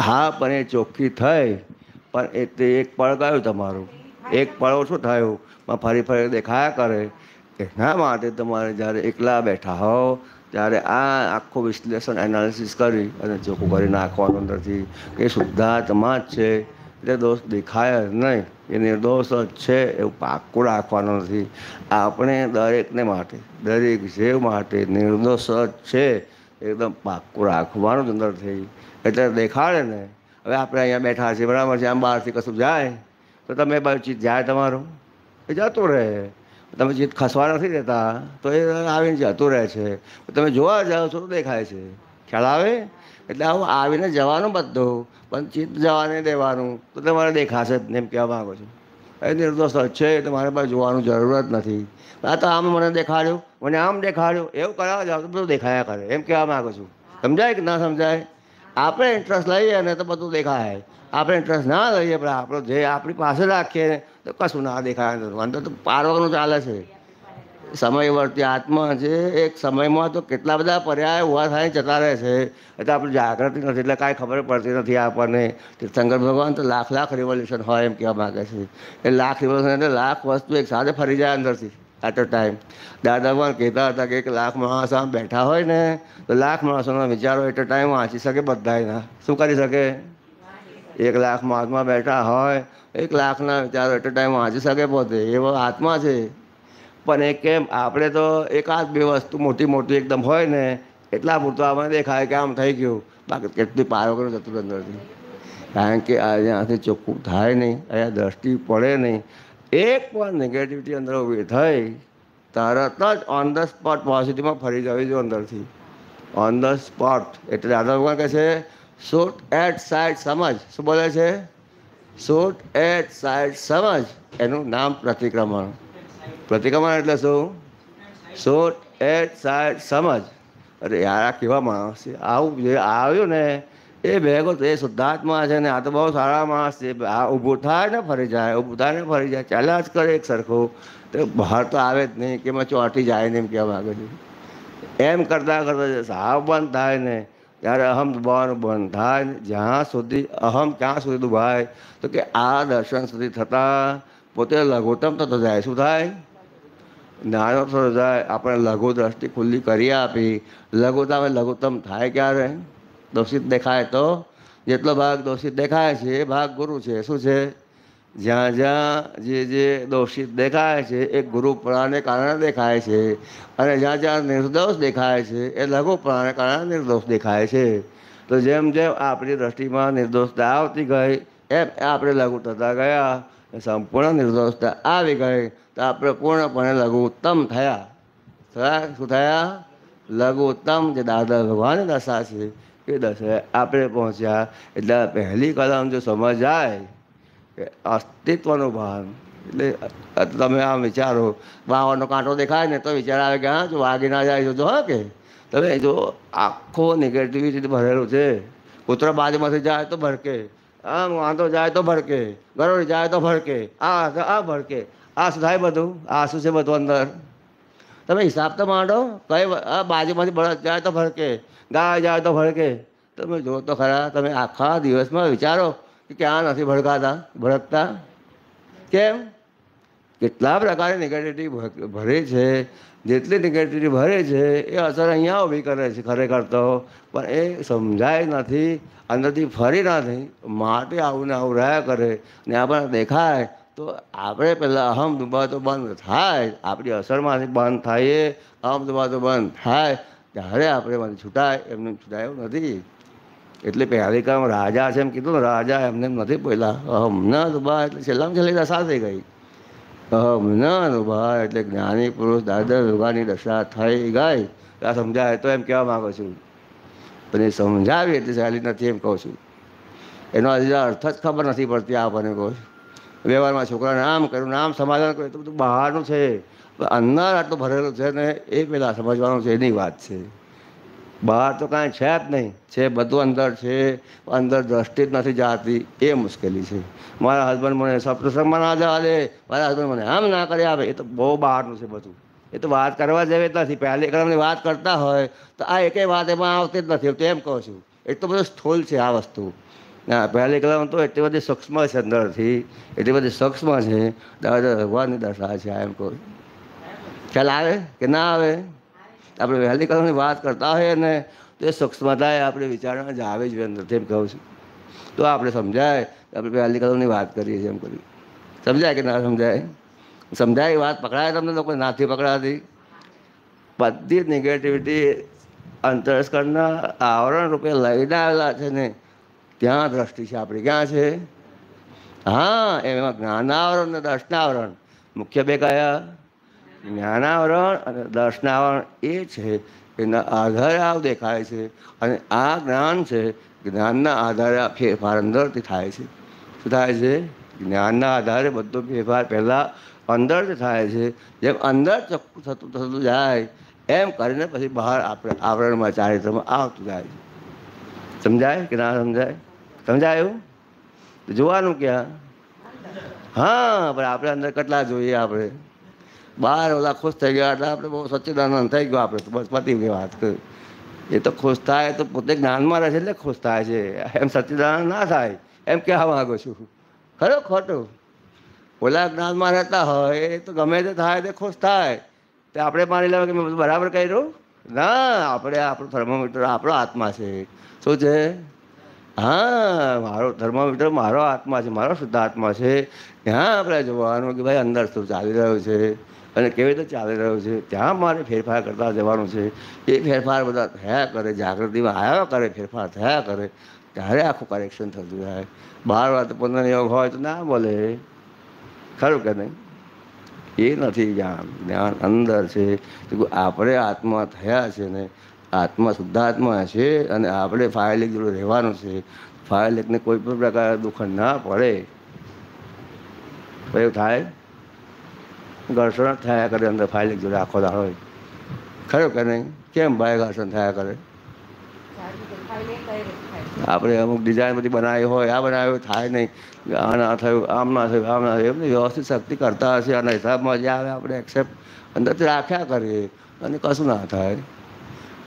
હા પણ એ ચોખ્ખી થઈ પણ એ તે એક પળકાયું તમારું એક પળો શું થયું માં ફરી ફરી દેખાયા કરે એના માટે તમારે જ્યારે એકલા બેઠા હો ત્યારે આ આખું વિશ્લેષણ એનાલિસિસ કરી અને ચોખ્ખું કરી નાખવાનું નથી કે શુદ્ધાત્મા જ છે એટલે દોષ દેખાય જ નહીં એ નિર્દોષ જ છે એવું પાકું રાખવાનું નથી આપણે દરેકને માટે દરેક જીવ માટે નિર્દોષ જ છે એકદમ પાકું રાખવાનું જ અંદરથી એટલે દેખાડે ને હવે આપણે અહીંયા બેઠા છીએ બરાબર છે આમ બહારથી કશું જાય તો તમે ચીજ જાય તમારું એ જતું રહે તમે ચીજ ખસવા નથી દેતા તો એ આવીને જતું રહે છે તમે જોવા જાઓ છો તો દેખાય છે ખ્યાલ આવે એટલે આવું આવીને જવાનું બધું પણ ચિત્ત જવાને દેવાનું તો તમારે દેખાશે એમ કહેવા માગો છો એ નિર્દોષ છે તો મારે પાસે જોવાનું જરૂરત નથી આ તો આમ મને દેખાડ્યું મને આમ દેખાડ્યું એવું કરાવવા જાવ તો બધું દેખાયા કરે એમ કહેવા માગું છું સમજાય કે ના સમજાય આપણે ઇન્ટરેસ્ટ લઈએ અને તો બધું દેખાય આપણે ઇન્ટરેસ્ટ ના લઈએ પણ આપણો જે આપણી પાસે રાખીએ ને તો કશું ના દેખાય વાંધો તો પારવાનું ચાલે છે સમયવર્તી આત્મા છે એક સમયમાં તો કેટલા બધા પર્યાય ઉભા થાય જતા રહે છે એટલે આપણી જાગૃતિ નથી એટલે કાંઈ ખબર પડતી નથી આપણને તીર્થંકર ભગવાન તો લાખ લાખ રિવોલ્યુશન હોય એમ કહેવા માગે છે એ લાખ રિવોલ્યુશન એટલે લાખ વસ્તુ એક સાથે ફરી જાય અંદરથી એટ અ ટાઈમ દાદા ભગવાન કહેતા હતા કે એક લાખ માણસ આમ બેઠા હોય ને તો લાખ માણસોના વિચારો એટ અ ટાઈમ વાંચી શકે બધા શું કરી શકે એક લાખમાં હાથમાં બેઠા હોય એક લાખના વિચારો એટ ટાઈમ વાંચી શકે પોતે એવો હાથમાં છે પણ એ કેમ આપણે તો એકાદ બે વસ્તુ મોટી મોટી એકદમ હોય ને એટલા પૂરતું આપણને દેખાય કે આમ થઈ ગયું બાકી કેટલી પારો કર્યો જતું અંદરથી કારણ કે અહીંયાથી ચોખ્ખું થાય નહીં અહીંયા દ્રષ્ટિ પડે નહીં એક પણ નેગેટિવિટી અંદર ઊભી થઈ તરત જ ઓન ધ સ્પોટ પોઝિટિવમાં ફરી જવી જોઈએ અંદરથી ઓન ધ સ્પોટ એટલે દાદા ભગવાન કહે છે શોર્ટ એટ સાઇડ સમજ શું બોલે છે શોર્ટ એટ સાઇડ સમજ એનું નામ પ્રતિક્રમણ પ્રતિક્રમણ એટલે શું શોર્ટ એટ સાઇડ સમજ અરે યાર આ કેવા માણસ છે આવું જે આવ્યું ને એ ભેગો તો એ શુદ્ધાત્મા છે ને આ તો બહુ સારા માણસ છે આ ઊભું થાય ને ફરી જાય ઊભું થાય ને ફરી જાય ચાલ્યા જ કરે એક સરખું તો બહાર તો આવે જ નહીં કે એમાં ચોંટી જાય ને એમ કહેવા માગે છે એમ કરતાં કરતાં સાવ બંધ થાય નહીં ત્યારે અહમ દુભાવવાનું બંધ થાય જ્યાં સુધી અહમ ક્યાં સુધી દુભાય તો કે આ દર્શન સુધી થતાં પોતે લઘુત્તમ થતો જાય શું થાય નાનો થતો જાય આપણે લઘુ દ્રષ્ટિ ખુલ્લી કરી આપી લઘુત્તમ લઘુત્તમ થાય ક્યારે દોષિત દેખાય તો જેટલો ભાગ દોષિત દેખાય છે એ ભાગ ગુરુ છે શું છે જ્યાં જ્યાં જે જે દોષિત દેખાય છે એ ગુરુપણાને કારણે દેખાય છે અને જ્યાં જ્યાં નિર્દોષ દેખાય છે એ લઘુપણાને કારણે નિર્દોષ દેખાય છે તો જેમ જેમ આપણી દ્રષ્ટિમાં નિર્દોષતા આવતી ગઈ એમ આપણે લઘુ થતા ગયા સંપૂર્ણ નિર્દોષતા આવી ગઈ તો આપણે પૂર્ણપણે લઘુત્તમ થયા થયા શું થયા લઘુત્તમ જે દાદા ભગવાનની દશા છે એ દશાએ આપણે પહોંચ્યા એટલે પહેલી કલમ જો સમજાય અસ્તિત્વનો ભાવ એટલે તમે આ વિચારો વાવાનો કાંટો દેખાય ને તો વિચાર આવે કે હા જો વાગી ના જાય જો હા કે તમે જો આખો નેગેટિવિટી ભરેલું છે કૂતરો બાજુમાંથી જાય તો ભરકે આમ વાંધો જાય તો ભરકે ગરોળી જાય તો ભરકે આ આ ભરકે આ શું થાય બધું આ શું છે બધું અંદર તમે હિસાબ તો માંડો કઈ બાજુમાંથી બળદ જાય તો ભરકે ગાય જાય તો ભરકે તમે જો તો ખરા તમે આખા દિવસમાં વિચારો કે ક્યાં નથી ભડકાતા ભડકતા કેમ કેટલા પ્રકારે નેગેટિવિટી ભરે છે જેટલી નેગેટિવિટી ભરે છે એ અસર અહીંયા ઊભી કરે છે ખરેખર તો પણ એ સમજાય નથી અંદરથી ફરી નથી માટે આવું ને આવું રહ્યા કરે ને આપણને દેખાય તો આપણે પહેલાં અહમ દુબાતો બંધ થાય આપણી અસરમાંથી બંધ થાય અહમ દુબાતો બંધ થાય ત્યારે આપણે માંથી છૂટાય એમને છૂટાય એવું નથી એટલે પહેલી કામ રાજા છે એમ કીધું રાજા એમને નથી પહેલાં અહમ ન રૂબા એટલે છેલ્લામાં છેલ્લી દશા થઈ ગઈ અહમ ન રૂબા એટલે જ્ઞાની પુરુષ દાદર રૂગાની દશા થઈ ગઈ આ સમજાય તો એમ કહેવા માગું છું પણ એ સમજાવી એટલે સહેલી નથી એમ કહું છું એનો આજે અર્થ જ ખબર નથી પડતી આપણને કહું વ્યવહારમાં છોકરાને આમ કર્યું નામ સમાધાન કર્યું તો બધું બહારનું છે અન્નાર આટલું ભરેલું છે ને એ પહેલાં સમજવાનું છે એની વાત છે બહાર તો કાંઈ છે જ નહીં છે બધું અંદર છે અંદર દ્રષ્ટિ જ નથી જાતી એ મુશ્કેલી છે મારા હસબન્ડ મને સપ્રસંગમાં ના જાવે મારા હસબન્ડ મને આમ ના કરે આવે એ તો બહુ બહારનું છે બધું એ તો વાત કરવા જેવી જ નથી પહેલી ક્રમની વાત કરતા હોય તો આ એકે વાત એમાં આવતી જ નથી તો એમ કહું છું એટલો બધો સ્થૂલ છે આ વસ્તુ ના પહેલી કલમ તો એટલી બધી સૂક્ષ્મ છે અંદરથી એટલી બધી સૂક્ષ્મ છે ભગવાનની દશા છે આ એમ કહું ખ્યાલ આવે કે ના આવે આપણે વહેલી કરવાની વાત કરતા હોઈએ ને તો એ સૂક્ષ્મતાએ આપણે વિચારણા જ આવે જ અંદર એમ કહું છું તો આપણે સમજાય આપણે વહેલી કરવાની વાત કરીએ છીએ એમ કરી સમજાય કે ના સમજાય સમજાય એ વાત પકડાય તમને લોકો નાથી પકડાતી બધી જ નેગેટિવિટી અંતરસ્કરના આવરણ રૂપે લઈને આવેલા છે ને ત્યાં દ્રષ્ટિ છે આપણી ક્યાં છે હા એમાં જ્ઞાનાવરણ અને દર્શનાવરણ મુખ્ય બે કયા જ્ઞાનાવરણ અને દર્શનાવરણ એ છે એના આધારે આવ દેખાય છે અને આ જ્ઞાન છે જ્ઞાનના આધારે આ ફેરફાર અંદરથી થાય છે શું થાય છે જ્ઞાનના આધારે બધો ફેરફાર પહેલાં અંદરથી થાય છે જેમ અંદર ચોખ્ખું થતું થતું જાય એમ કરીને પછી બહાર આપણે આવરણમાં ચારિત્રમાં આવતું જાય છે સમજાય કે ના સમજાય સમજાયું જોવાનું ક્યાં હા પણ આપણે અંદર કેટલા જોઈએ આપણે બહાર ઓલા ખુશ થઈ ગયા એટલે આપણે બહુ સચ્ચિદાનંદ થઈ ગયો આપણે તો બસ પતી ગઈ વાત એ તો ખુશ થાય તો પોતે જ્ઞાનમાં રહે છે એટલે ખુશ થાય છે એમ સચ્ચિદાનંદ ના થાય એમ કહેવા માગું છું ખરો ખોટું ઓલા જ્ઞાનમાં રહેતા હોય એ તો ગમે તે થાય તે ખુશ થાય તે આપણે માની લેવા કે મેં બધું બરાબર કર્યું ના આપણે આપણો થર્મોમીટર આપણો આત્મા છે શું છે હા મારો થર્મોમીટર મારો આત્મા છે મારો શુદ્ધ આત્મા છે ત્યાં આપણે જોવાનું કે ભાઈ અંદર શું ચાલી રહ્યું છે અને કેવી રીતે ચાલી રહ્યો છે ત્યાં મારે ફેરફાર કરતા જવાનું છે એ ફેરફાર બધા થયા કરે જાગૃતિમાં આવ્યા કરે ફેરફાર થયા કરે ત્યારે આખું કરેક્શન થતું જાય બાર વાત પંદર યોગ હોય તો ના બોલે ખરું કે નહીં એ નથી જ્ઞાન જ્ઞાન અંદર છે આપણે આત્મા થયા છે ને આત્મા શુદ્ધાત્મા છે અને આપણે ફાયલિક જોડે રહેવાનું છે ફાયલિકને કોઈ પણ પ્રકારે દુઃખ ના પડે એવું થાય ઘર્ષણ જ થયા કરે અંદર ફાઇલ જોડે આખો દાડો ખરો કે નહીં કેમ ભાઈ ઘર્ષણ થયા કરે આપણે અમુક ડિઝાઇન બધી બનાવી હોય આ બનાવ્યું થાય નહીં આ ના થયું આમ ના થયું આમ ના થયું એમની વ્યવસ્થિત શક્તિ કરતા હશે અને હિસાબમાં જે આવે આપણે એક્સેપ્ટ અંદરથી રાખ્યા કરીએ અને કશું ના થાય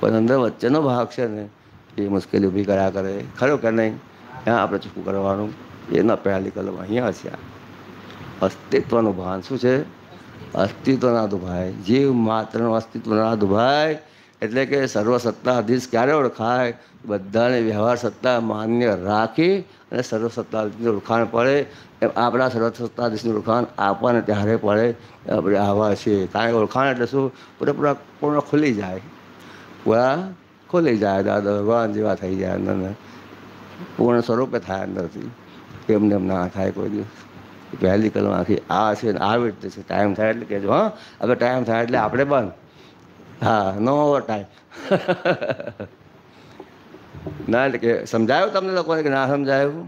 પણ અંદર વચ્ચેનો ભાગ છે ને એ મુશ્કેલી ઊભી કર્યા કરે ખરો કે નહીં ત્યાં આપણે ચૂકવું કરવાનું એના પહેલી કલમ અહીંયા છે અસ્તિત્વનું ભાન શું છે અસ્તિત્વ ના દુભાય જીવ માત્રનું અસ્તિત્વ ના દુભાય એટલે કે સર્વ સત્તાધીશ ક્યારે ઓળખાય બધાને વ્યવહાર સત્તા માન્ય રાખી અને સર્વ સત્તાધીશનું ઓળખાણ પડે એમ આપણા સર્વ સત્તાધીશનું ઓળખાણ આપવાને ત્યારે પડે આપણે આવા છીએ કારણ કે ઓળખાણ એટલે શું પૂરેપૂરા પૂર્ણ ખુલી જાય પૂરા ખુલી જાય દાદા ભગવાન જેવા થઈ જાય અંદર પૂર્ણ સ્વરૂપે થાય અંદરથી એમને એમ ના થાય કોઈ દિવસ પહેલી કલમ આખી આ છે ને આવી રીતે છે ટાઈમ થાય એટલે કહેજો હા હવે ટાઈમ થાય એટલે આપણે પણ હા નો ઓવર ટાઈમ ના એટલે કે સમજાયું તમને લોકોને કે ના સમજાયું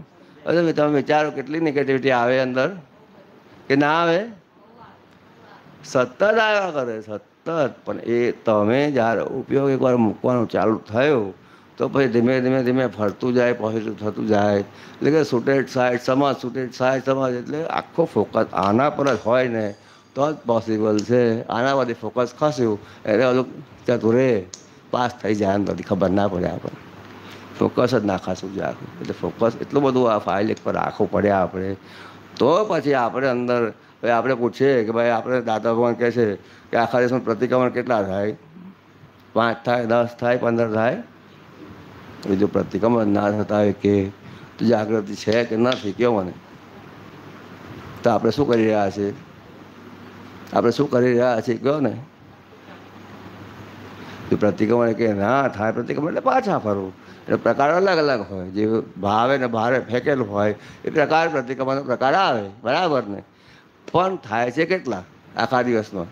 અરે તમે વિચારો કેટલી નેગેટિવિટી આવે અંદર કે ના આવે સતત આવ્યા કરે સતત પણ એ તમે જ્યારે ઉપયોગ એકવાર મૂકવાનું ચાલુ થયું તો પછી ધીમે ધીમે ધીમે ફરતું જાય પોઝિટિવ થતું જાય એટલે કે સુટેડ સાઇડ સમાજ સુટેડ સાઇડ સમાજ એટલે આખો ફોકસ આના પર જ હોય ને તો જ પોસિબલ છે આના પરથી ફોકસ ખસ્યું એટલે ઓલું જતું રે પાસ થઈ જાય એમ નથી ખબર ના પડે આપણે ફોકસ જ નાખાશું જોઈએ આખું એટલે ફોકસ એટલું બધું આ ફાઇલ એક પર રાખવું પડે આપણે તો પછી આપણે અંદર આપણે પૂછીએ કે ભાઈ આપણે દાદા ભગવાન કહે છે કે આખા દેશમાં પ્રતિક્રમણ કેટલા થાય પાંચ થાય દસ થાય પંદર થાય એ જો પ્રતિક્રમણ ના થતા હોય કે જાગૃતિ છે કે નથી કહો મને તો આપણે શું કરી રહ્યા છીએ આપણે શું કરી રહ્યા છીએ કહો ને એ પ્રતિક્રમણ કે ના થાય પ્રતિક્રમણ એટલે પાછા ફરવું એટલે પ્રકાર અલગ અલગ હોય જે ભાવે ને ભારે ફેંકેલું હોય એ પ્રકાર પ્રતિક્રમણનો પ્રકાર આવે બરાબર ને પણ થાય છે કેટલા આખા દિવસમાં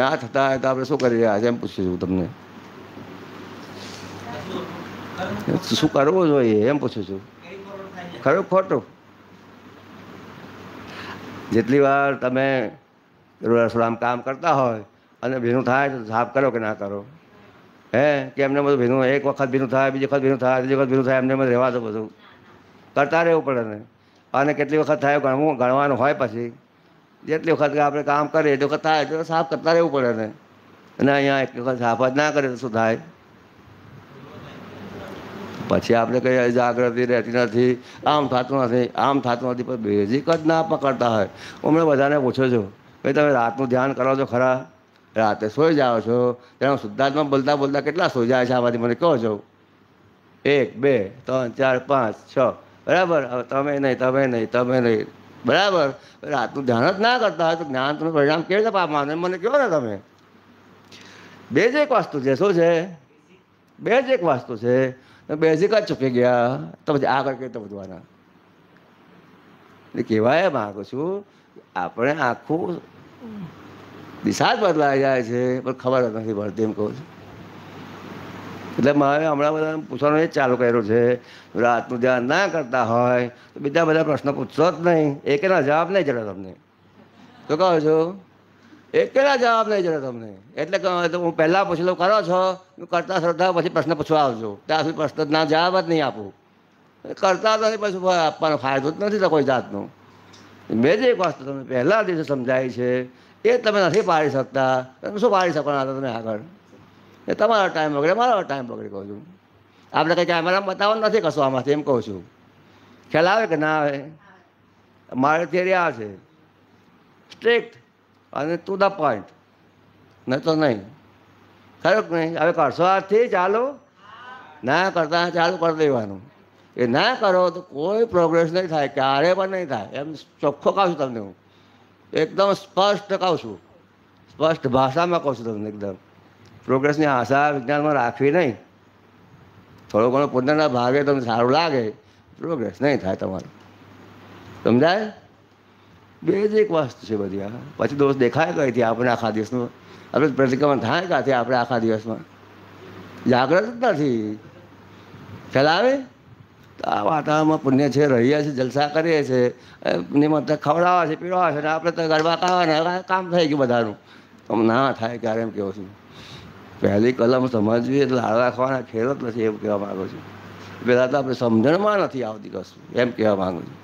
ના થતા હોય તો આપણે શું કરી રહ્યા છીએ એમ પૂછીશું તમને શું કરવું જોઈએ એમ પૂછું છું ખરું ખોટું જેટલી વાર તમે રસોડામાં કામ કરતા હોય અને ભીનું થાય તો સાફ કરો કે ના કરો હે કે એમને બધું ભીનું એક વખત ભીનું થાય બીજી વખત ભીનું થાય ત્રીજી વખત ભીનું થાય એમને બધું રહેવા દો બધું કરતા રહેવું પડે ને અને કેટલી વખત થાય ગણવું ગણવાનું હોય પછી જેટલી વખત આપણે કામ કરીએ એટલી વખત થાય તો સાફ કરતા રહેવું પડે ને અને અહીંયા એક વખત સાફ જ ના કરે તો શું થાય પછી આપણે કહીએ જાગૃતિ રહેતી નથી આમ થતું નથી આમ થતું નથી પણ બેઝિક જ ના પકડતા હોય હું બધાને પૂછો છું કે તમે રાતનું ધ્યાન કરો છો ખરા રાતે સોઈ જાઓ છો તેનો શુદ્ધાત્મા બોલતા બોલતા કેટલા સોઈ જાય છે આમાંથી મને કહો છો એક બે ત્રણ ચાર પાંચ છ બરાબર હવે તમે નહીં તમે નહીં તમે નહીં બરાબર રાતનું ધ્યાન જ ના કરતા હોય તો જ્ઞાન તમે પરિણામ કેવી રીતે પામવાનું મને કહો ને તમે બે જ એક વસ્તુ છે શું છે બે જ એક વસ્તુ છે બેઝિક જ ચૂકી ગયા તો પછી આગળ કઈ તો બધું એટલે કહેવાય માગું છું આપણે આખું દિશા જ બદલાઈ જાય છે પણ ખબર નથી પડતી એમ કહું છું એટલે મારે હમણાં બધા પૂછવાનું એ ચાલુ કર્યું છે રાતનું ધ્યાન ના કરતા હોય તો બીજા બધા પ્રશ્નો પૂછશો જ નહીં એકેના જવાબ નહીં જરા તમને તો કહો છો કેટલા જવાબ નહીં જરા તમને એટલે હું પહેલાં પૂછી કરો છો કરતા શ્રદ્ધા પછી પ્રશ્ન પૂછવા આવજો ત્યાં સુધી પ્રશ્ન ના જવાબ જ નહીં આપું કરતા નથી પછી આપવાનો ફાયદો જ નથી કોઈ જાતનો મેં જે એક વસ્તુ તમને પહેલા દિવસે સમજાય છે એ તમે નથી પાડી શકતા તમે શું પાડી શકવાના હતા તમે આગળ એ તમારો ટાઈમ બગડે મારો ટાઈમ બગડે કહું છું આપણે કંઈ કેમેરામાં બતાવવાનું નથી કશું આમાંથી એમ કહું છું ખ્યાલ આવે કે ના આવે મારે થિયરી આ છે સ્ટ્રિક્ટ અને ટુ ધ પોઈન્ટ નહીં તો નહીં ખરું નહીં હવે કરશો આથી ચાલુ ના કરતા ચાલુ કરી દેવાનું એ ના કરો તો કોઈ પ્રોગ્રેસ નહીં થાય ક્યારે પણ નહીં થાય એમ ચોખ્ખો કહું છું તમને હું એકદમ સ્પષ્ટ કહું છું સ્પષ્ટ ભાષામાં કહું છું તમને એકદમ પ્રોગ્રેસની આશા વિજ્ઞાનમાં રાખવી નહીં થોડો ઘણો પોતાના ભાગે તમને સારું લાગે પ્રોગ્રેસ નહીં થાય તમારું સમજાય બે જ એક વસ્તુ છે બધી આ પછી દોષ દેખાય કઈ કઈથી આપણે આખા દિવસનો આપણે પ્રતિક્રમણ થાય ક્યાંથી આપણે આખા દિવસમાં જાગ્રત જ નથી ફેલાવે તો આ વાતાવરણમાં પુણ્ય છે રહીએ છીએ જલસા કરીએ છીએ નિમંત્રણ ખવડાવે છે પીવડાવે છે અને આપણે તો ગરબા ખાવાના કામ થઈ ગયું બધાનું તો ના થાય ક્યારે એમ કહું છું પહેલી કલમ સમજવી એટલે હાલ રાખવાના ખેલ જ નથી એમ કહેવા માગું છું પહેલાં તો આપણે સમજણમાં નથી આવતી કશું એમ કહેવા માગું છું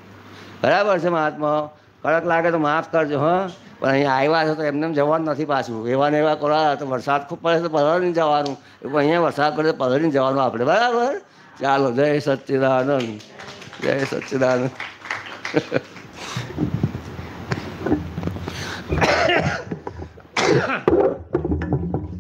બરાબર છે મહાત્મા કડક લાગે તો માફ કરજો હં પણ અહીંયા આવ્યા છો તો એમને જવાનું નથી પાછું એવા ને એવા કરવા તો વરસાદ ખૂબ પડે તો પલળીને જવાનું એવું અહીંયા વરસાદ પડે તો પલળીને જવાનું આપણે બરાબર ચાલો જય સચ્ચિદાનંદ જય સચ્ચિદાનંદ Yeah.